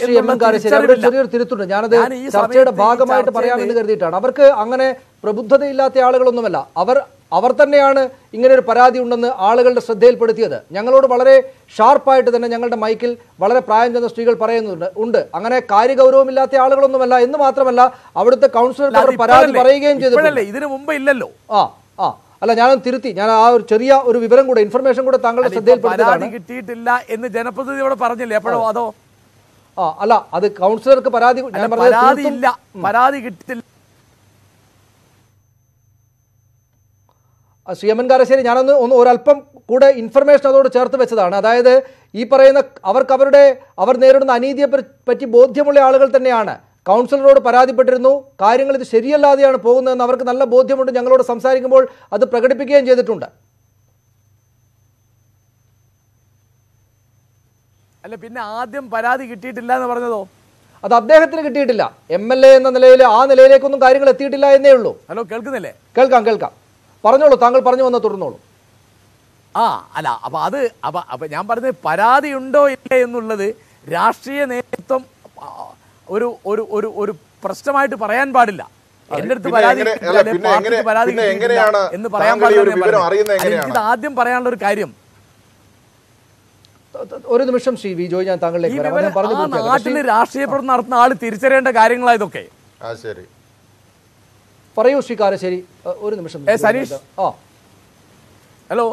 ശ്രീ എം കാരശ്ശേരി ചെറിയൊരു തിരുത്തുണ്ട് ഞാനത് ചർച്ചയുടെ ഭാഗമായിട്ട് പറയാമെന്ന് കരുതിയിട്ടാണ് അവർക്ക് അങ്ങനെ പ്രബുദ്ധതയില്ലാത്ത ആളുകളൊന്നുമല്ല അവർ അവർ തന്നെയാണ് ഇങ്ങനെ ഒരു പരാതി ഉണ്ടെന്ന് ആളുകളുടെ ശ്രദ്ധയിൽപ്പെടുത്തിയത് ഞങ്ങളോട് വളരെ ഷാർപ്പായിട്ട് തന്നെ ഞങ്ങളുടെ മൈക്കിൽ വളരെ പ്രായം ചെന്ന സ്ത്രീകൾ പറയുന്നുണ്ട് ഉണ്ട് അങ്ങനെ കാര്യഗൗരവമില്ലാത്ത ആളുകളൊന്നുമല്ല എന്ന് മാത്രമല്ല അവിടുത്തെ കൗൺസിലർ പരാതി പറയുകയും ചെയ്തു ഇതിനു മുമ്പ് ഇല്ലല്ലോ ആ ആ അല്ല ഞാൻ തിരുത്തി ഞാൻ ആ ഒരു ചെറിയ ഒരു വിവരം കൂടെ ഇൻഫർമേഷൻ കൂടെ താങ്കളുടെ ശ്രദ്ധയിൽപ്പെടുത്തി കിട്ടിയിട്ടില്ല എന്ന് ജനപ്രതിനിധി ഇവിടെ പറഞ്ഞില്ലേ എപ്പോഴോ അതോ ആ അല്ല അത് കൗൺസിലർക്ക് പരാതി പരാതി ഇല്ല പരാതി കിട്ടിയില്ല ശ്രീ എം എൻ കാരശ്ശേരി ഞാനൊന്ന് ഒന്ന് ഒരല്പം കൂടെ ഇൻഫർമേഷൻ അതോട് ചേർത്ത് വെച്ചതാണ് അതായത് ഈ പറയുന്ന അവർക്ക് അവരുടെ അവർ നേരിടുന്ന അനീതിയെ പറ്റി ബോധ്യമുള്ള ആളുകൾ തന്നെയാണ് കൗൺസിലറോട് പരാതിപ്പെട്ടിരുന്നു കാര്യങ്ങൾ ഇത് ശരിയല്ലാതെയാണ് പോകുന്നതെന്ന് അവർക്ക് നല്ല ബോധ്യമുണ്ട് ഞങ്ങളോട് സംസാരിക്കുമ്പോൾ അത് പ്രകടിപ്പിക്കുകയും ചെയ്തിട്ടുണ്ട് അല്ല പിന്നെ ആദ്യം പരാതി കിട്ടിയിട്ടില്ല എന്ന് പറഞ്ഞതോ അത് അദ്ദേഹത്തിന് കിട്ടിയിട്ടില്ല എം എൽ എ എന്ന നിലയിൽ ആ നിലയിലേക്കൊന്നും കാര്യങ്ങൾ എത്തിയിട്ടില്ല എന്നേ ഉള്ളൂ ഹലോ കേൾക്കുന്നില്ലേ കേൾക്കാം കേൾക്കാം പറഞ്ഞോളൂ താങ്കൾ പറഞ്ഞു വന്ന തുടർന്നോളൂ ആ അല്ല അപ്പൊ അത് അപ്പൊ അപ്പൊ ഞാൻ പറഞ്ഞത് പരാതി ഉണ്ടോ ഇല്ലേ എന്നുള്ളത് രാഷ്ട്രീയ നേതൃത്വം ഒരു ഒരു ഒരു ഒരു പ്രശ്നമായിട്ട് പറയാൻ പാടില്ല എന്റെ അടുത്ത് പരാതി പരാതി എന്ന് പറയാൻ പാടില്ല എനിക്ക് ആദ്യം പറയാനുള്ള ഒരു കാര്യം ഒരു നിമിഷം ശ്രീ വിജോയ് ഞാൻ താങ്കളിലേക്ക് നാട്ടില് രാഷ്ട്രീയ പ്രവർത്തനം നടത്തുന്ന ആള് തിരിച്ചറിയേണ്ട കാര്യങ്ങളായതൊക്കെ പറയൂ ശ്രീ കാരശ്ശേരി ഒരു നിമിഷം സനീഷ് ആ ഹലോ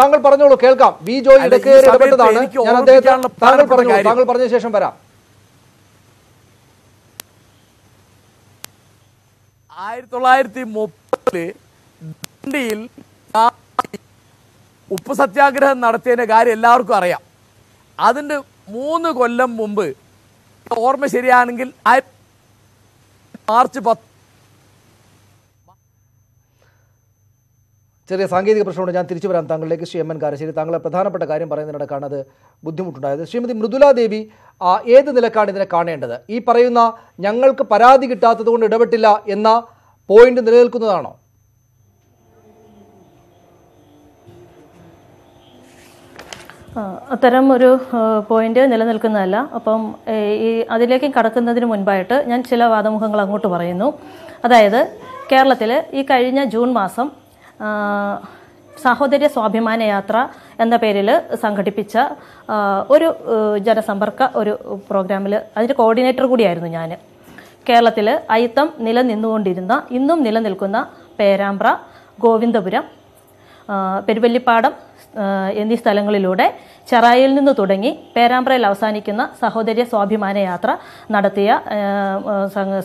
താങ്കൾ പറഞ്ഞോളൂ കേൾക്കാം വി ജോയ് ഇടക്കേറി ഇടപെട്ടതാണ് ഞാൻ അദ്ദേഹത്തെ താങ്കൾ പറഞ്ഞു താങ്കൾ പറഞ്ഞ ശേഷം വരാം ആയിരത്തി തൊള്ളായിരത്തി മുപ്പതില് ദണ്ഡിയിൽ ഉപ്പ് സത്യാഗ്രഹം നടത്തിയതിൻ്റെ കാര്യം എല്ലാവർക്കും അറിയാം അതിൻ്റെ മൂന്ന് കൊല്ലം മുമ്പ് ഓർമ്മ ശരിയാണെങ്കിൽ മാർച്ച് പത്ത് ചെറിയ സാങ്കേതിക പ്രശ്നമുണ്ട് ഞാൻ തിരിച്ചു വരാം താങ്കളിലേക്ക് ശ്രീ എം എൻ കാരശ്ശേരി താങ്കളെ പ്രധാനപ്പെട്ട കാര്യം പറയുന്നതിനിടക്കാണ് അത് ബുദ്ധിമുട്ടുണ്ടായത് ശ്രീമതി മൃദുല ദേവി ഏത് നിലക്കാണ് ഇതിനെ കാണേണ്ടത് ഈ പറയുന്ന ഞങ്ങൾക്ക് പരാതി കിട്ടാത്തത് കൊണ്ട് ഇടപെട്ടില്ല എന്ന പോയിന്റ് നിലനിൽക്കുന്നതാണോ അത്തരം ഒരു പോയിന്റ് നിലനിൽക്കുന്നതല്ല അപ്പം ഈ അതിലേക്ക് കടക്കുന്നതിന് മുൻപായിട്ട് ഞാൻ ചില വാദമുഖങ്ങൾ അങ്ങോട്ട് പറയുന്നു അതായത് കേരളത്തിൽ ഈ കഴിഞ്ഞ ജൂൺ മാസം സഹോദര്യ സ്വാഭിമാന യാത്ര എന്ന പേരിൽ സംഘടിപ്പിച്ച ഒരു ജനസമ്പർക്ക ഒരു പ്രോഗ്രാമിൽ അതിൻ്റെ കോർഡിനേറ്റർ കൂടിയായിരുന്നു ഞാൻ കേരളത്തിൽ അയിത്തം നിലനിന്നുകൊണ്ടിരുന്ന ഇന്നും നിലനിൽക്കുന്ന പേരാമ്പ്ര ഗോവിന്ദപുരം പെരുവല്ലിപ്പാടം എന്നീ സ്ഥലങ്ങളിലൂടെ ചെറായിൽ നിന്ന് തുടങ്ങി പേരാമ്പ്രയിൽ അവസാനിക്കുന്ന സഹോദര്യ സ്വാഭിമാന യാത്ര നടത്തിയ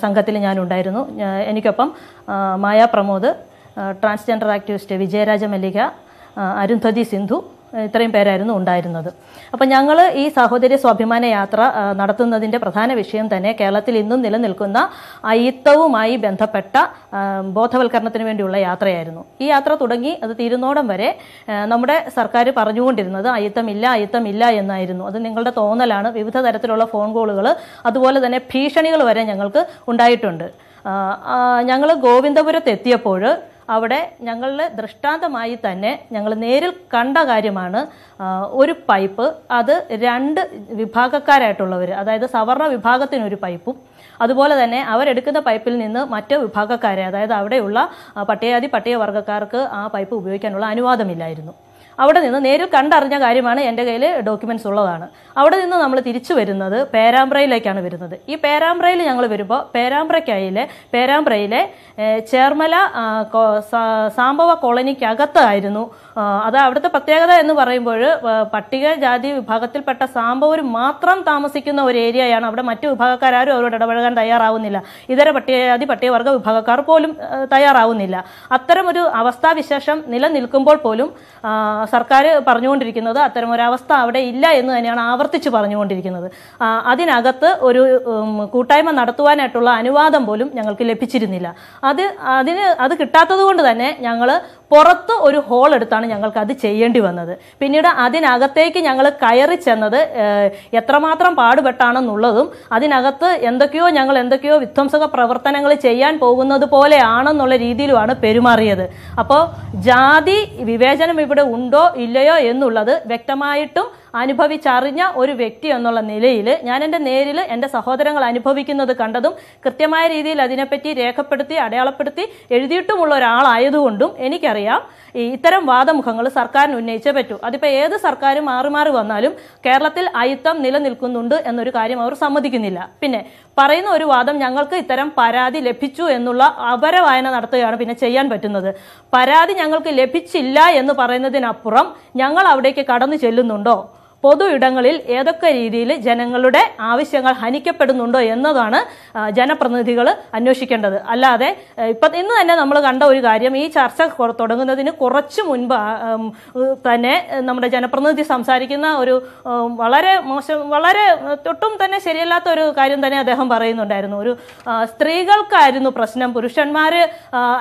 സംഘത്തിൽ ഞാനുണ്ടായിരുന്നു എനിക്കൊപ്പം മായാ പ്രമോദ് ട്രാൻസ്ജെൻഡർ ആക്ടിവിസ്റ്റ് വിജയരാജ മല്ലിക അരുന്ധതി സിന്ധു ഇത്രയും പേരായിരുന്നു ഉണ്ടായിരുന്നത് അപ്പം ഞങ്ങൾ ഈ സാഹോദര്യ സ്വാഭിമാന യാത്ര നടത്തുന്നതിൻ്റെ പ്രധാന വിഷയം തന്നെ കേരളത്തിൽ ഇന്നും നിലനിൽക്കുന്ന അയിത്തവുമായി ബന്ധപ്പെട്ട ബോധവൽക്കരണത്തിന് വേണ്ടിയുള്ള യാത്രയായിരുന്നു ഈ യാത്ര തുടങ്ങി അത് തീരുന്നോടം വരെ നമ്മുടെ സർക്കാർ പറഞ്ഞുകൊണ്ടിരുന്നത് അയിത്തമില്ല അയിത്തമില്ല എന്നായിരുന്നു അത് നിങ്ങളുടെ തോന്നലാണ് വിവിധ തരത്തിലുള്ള ഫോൺ കോളുകൾ അതുപോലെ തന്നെ ഭീഷണികൾ വരെ ഞങ്ങൾക്ക് ഉണ്ടായിട്ടുണ്ട് ഞങ്ങൾ ഗോവിന്ദപുരത്തെത്തിയപ്പോൾ അവിടെ ഞങ്ങളുടെ ദൃഷ്ടാന്തമായി തന്നെ ഞങ്ങൾ നേരിൽ കണ്ട കാര്യമാണ് ഒരു പൈപ്പ് അത് രണ്ട് വിഭാഗക്കാരായിട്ടുള്ളവർ അതായത് സവർണ വിഭാഗത്തിനൊരു പൈപ്പും അതുപോലെ തന്നെ അവരെടുക്കുന്ന പൈപ്പിൽ നിന്ന് മറ്റ് വിഭാഗക്കാരെ അതായത് അവിടെയുള്ള പട്ടികജാതി പട്ടികവർഗ്ഗക്കാർക്ക് ആ പൈപ്പ് ഉപയോഗിക്കാനുള്ള അനുവാദമില്ലായിരുന്നു അവിടെ നിന്ന് നേരിൽ കണ്ടറിഞ്ഞ കാര്യമാണ് എൻ്റെ കയ്യിൽ ഡോക്യുമെൻറ്റ്സ് ഉള്ളതാണ് അവിടെ നിന്ന് നമ്മൾ തിരിച്ചു വരുന്നത് പേരാമ്പ്രയിലേക്കാണ് വരുന്നത് ഈ പേരാമ്പ്രയിൽ ഞങ്ങൾ വരുമ്പോൾ പേരാമ്പ്രയ്ക്കയിലെ പേരാമ്പ്രയിലെ ചേർമല സാമ്പവ കോളനിക്കകത്തായിരുന്നു അത് അവിടുത്തെ പ്രത്യേകത എന്ന് പറയുമ്പോൾ പട്ടിക ജാതി വിഭാഗത്തിൽപ്പെട്ട സാമ്പവർ മാത്രം താമസിക്കുന്ന ഒരു ഏരിയയാണ് അവിടെ മറ്റു വിഭാഗക്കാരും അവരോട് ഇടപഴകാൻ തയ്യാറാവുന്നില്ല ഇതര പട്ടികജാതി പട്ടികവർഗ വിഭാഗക്കാർ പോലും തയ്യാറാവുന്നില്ല അത്തരമൊരു അവസ്ഥാവിശേഷം നിലനിൽക്കുമ്പോൾ പോലും സർക്കാർ പറഞ്ഞുകൊണ്ടിരിക്കുന്നത് അവസ്ഥ അവിടെ ഇല്ല എന്ന് തന്നെയാണ് ആവർത്തിച്ച് പറഞ്ഞുകൊണ്ടിരിക്കുന്നത് അതിനകത്ത് ഒരു കൂട്ടായ്മ നടത്തുവാനായിട്ടുള്ള അനുവാദം പോലും ഞങ്ങൾക്ക് ലഭിച്ചിരുന്നില്ല അത് അതിന് അത് കിട്ടാത്തത് കൊണ്ട് തന്നെ ഞങ്ങൾ പുറത്ത് ഒരു ഹോൾ എടുത്താണ് ഞങ്ങൾക്ക് അത് ചെയ്യേണ്ടി വന്നത് പിന്നീട് അതിനകത്തേക്ക് ഞങ്ങൾ കയറി ചെന്നത് എത്രമാത്രം പാടുപെട്ടാണെന്നുള്ളതും അതിനകത്ത് എന്തൊക്കെയോ ഞങ്ങൾ എന്തൊക്കെയോ വിധ്വംസക പ്രവർത്തനങ്ങൾ ചെയ്യാൻ പോകുന്നത് പോലെയാണെന്നുള്ള രീതിയിലുമാണ് പെരുമാറിയത് അപ്പോൾ ജാതി വിവേചനം ഇവിടെ ഉണ്ടോ ഇല്ലയോ എന്നുള്ളത് വ്യക്തമായിട്ടും അനുഭവിച്ചറിഞ്ഞ ഒരു വ്യക്തി എന്നുള്ള നിലയിൽ ഞാൻ എൻ്റെ നേരിൽ എൻ്റെ സഹോദരങ്ങൾ അനുഭവിക്കുന്നത് കണ്ടതും കൃത്യമായ രീതിയിൽ അതിനെപ്പറ്റി രേഖപ്പെടുത്തി അടയാളപ്പെടുത്തി എഴുതിയിട്ടുമുള്ള ഒരാളായതുകൊണ്ടും എനിക്കറിയാം ഈ ഇത്തരം വാദമുഖങ്ങൾ സർക്കാരിന് ഉന്നയിച്ചേ പറ്റൂ അതിപ്പോൾ ഏത് സർക്കാരും മാറി മാറി വന്നാലും കേരളത്തിൽ അയിത്തം നിലനിൽക്കുന്നുണ്ട് എന്നൊരു കാര്യം അവർ സമ്മതിക്കുന്നില്ല പിന്നെ പറയുന്ന ഒരു വാദം ഞങ്ങൾക്ക് ഇത്തരം പരാതി ലഭിച്ചു എന്നുള്ള അപരവായന നടത്തുകയാണ് പിന്നെ ചെയ്യാൻ പറ്റുന്നത് പരാതി ഞങ്ങൾക്ക് ലഭിച്ചില്ല എന്ന് പറയുന്നതിനപ്പുറം ഞങ്ങൾ അവിടേക്ക് കടന്നു ചെല്ലുന്നുണ്ടോ പൊതു ഇടങ്ങളിൽ ഏതൊക്കെ രീതിയിൽ ജനങ്ങളുടെ ആവശ്യങ്ങൾ ഹനിക്കപ്പെടുന്നുണ്ടോ എന്നതാണ് ജനപ്രതിനിധികൾ അന്വേഷിക്കേണ്ടത് അല്ലാതെ ഇപ്പം ഇന്ന് തന്നെ നമ്മൾ കണ്ട ഒരു കാര്യം ഈ ചർച്ച തുടങ്ങുന്നതിന് കുറച്ച് മുൻപ് തന്നെ നമ്മുടെ ജനപ്രതിനിധി സംസാരിക്കുന്ന ഒരു വളരെ മോശം വളരെ തൊട്ടും തന്നെ ശരിയല്ലാത്ത ഒരു കാര്യം തന്നെ അദ്ദേഹം പറയുന്നുണ്ടായിരുന്നു ഒരു സ്ത്രീകൾക്കായിരുന്നു പ്രശ്നം പുരുഷന്മാർ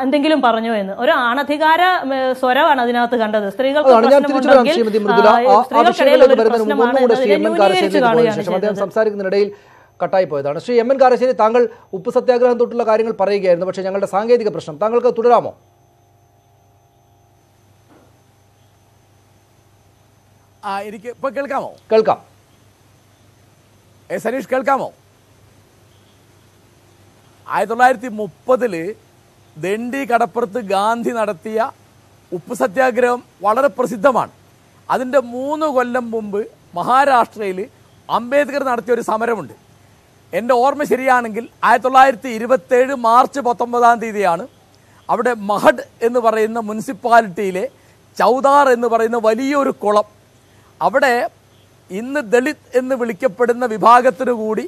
എന്തെങ്കിലും പറഞ്ഞു എന്ന് ഒരു ആണധികാര സ്വരമാണ് അതിനകത്ത് കണ്ടത് സ്ത്രീകൾക്ക് പ്രശ്നമുണ്ടെങ്കിൽ സ്ത്രീകൾക്കിടയിൽ ഒരു സംസാരിക്കുന്നതിന് മുമ്പ് ഒന്നുകൂടെ ശ്രീ എം എൻ കാരശ്ശേരി ശേഷം അദ്ദേഹം സംസാരിക്കുന്നതിനിടയിൽ കട്ടായി പോയതാണ് ശ്രീ എം എൻ കാരശ്ശേരി താങ്കൾ ഉപ്പ് സത്യാഗ്രഹം തൊട്ടുള്ള കാര്യങ്ങൾ പറയുകയായിരുന്നു പക്ഷേ ഞങ്ങളുടെ സാങ്കേതിക പ്രശ്നം താങ്കൾക്ക് തുടരാമോ എനിക്ക് ഇപ്പോൾ കേൾക്കാമോ കേൾക്കാം എ സനീഷ് കേൾക്കാമോ ആയിരത്തി തൊള്ളായിരത്തി മുപ്പതില് ദണ്ഡി കടപ്പുറത്ത് ഗാന്ധി നടത്തിയ ഉപ്പ് സത്യാഗ്രഹം വളരെ പ്രസിദ്ധമാണ് അതിൻ്റെ മൂന്ന് കൊല്ലം മുമ്പ് മഹാരാഷ്ട്രയിൽ അംബേദ്കർ നടത്തിയ ഒരു സമരമുണ്ട് എൻ്റെ ഓർമ്മ ശരിയാണെങ്കിൽ ആയിരത്തി തൊള്ളായിരത്തി ഇരുപത്തേഴ് മാർച്ച് പത്തൊമ്പതാം തീയതിയാണ് അവിടെ മഹഡ് എന്ന് പറയുന്ന മുനിസിപ്പാലിറ്റിയിലെ ചൗദാർ എന്ന് പറയുന്ന വലിയൊരു കുളം അവിടെ ഇന്ന് ദളിത് എന്ന് വിളിക്കപ്പെടുന്ന വിഭാഗത്തിന് കൂടി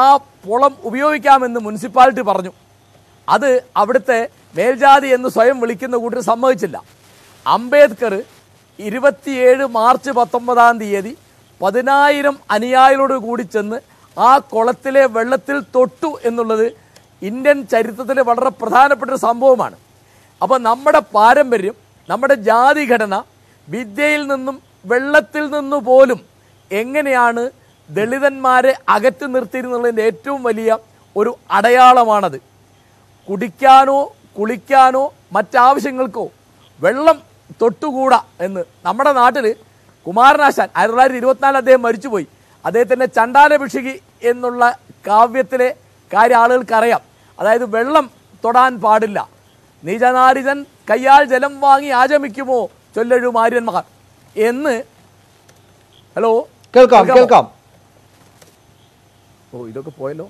ആ കുളം ഉപയോഗിക്കാമെന്ന് മുനിസിപ്പാലിറ്റി പറഞ്ഞു അത് അവിടുത്തെ മേൽജാതി എന്ന് സ്വയം വിളിക്കുന്ന കൂട്ടർ സമ്മതിച്ചില്ല അംബേദ്കർ ഇരുപത്തിയേഴ് മാർച്ച് പത്തൊമ്പതാം തീയതി പതിനായിരം അനുയായികളോട് കൂടി ചെന്ന് ആ കുളത്തിലെ വെള്ളത്തിൽ തൊട്ടു എന്നുള്ളത് ഇന്ത്യൻ ചരിത്രത്തിലെ വളരെ പ്രധാനപ്പെട്ട ഒരു സംഭവമാണ് അപ്പോൾ നമ്മുടെ പാരമ്പര്യം നമ്മുടെ ജാതി ഘടന വിദ്യയിൽ നിന്നും വെള്ളത്തിൽ നിന്നു പോലും എങ്ങനെയാണ് ദളിതന്മാരെ അകറ്റി നിർത്തിയിരുന്നുള്ളതിൻ്റെ ഏറ്റവും വലിയ ഒരു അടയാളമാണത് കുടിക്കാനോ കുളിക്കാനോ മറ്റാവശ്യങ്ങൾക്കോ വെള്ളം തൊട്ടുകൂട എന്ന് നമ്മുടെ നാട്ടിൽ കുമാരനാശാൻ ആയിരത്തി തൊള്ളായിരത്തി ഇരുപത്തിനാല് അദ്ദേഹം മരിച്ചുപോയി അദ്ദേഹത്തിൻ്റെ ചണ്ടാലഭിഷകി എന്നുള്ള കാവ്യത്തിലെ കാര്യം ആളുകൾക്കറിയാം അതായത് വെള്ളം തൊടാൻ പാടില്ല നീചനാരിതൻ കയ്യാൽ ജലം വാങ്ങി ആചമിക്കുമോ ചൊല്ലഴു മാര്യന്മാർ എന്ന് ഹലോ കേൾക്കാം കേൾക്കാം ഓ ഇതൊക്കെ പോയല്ലോ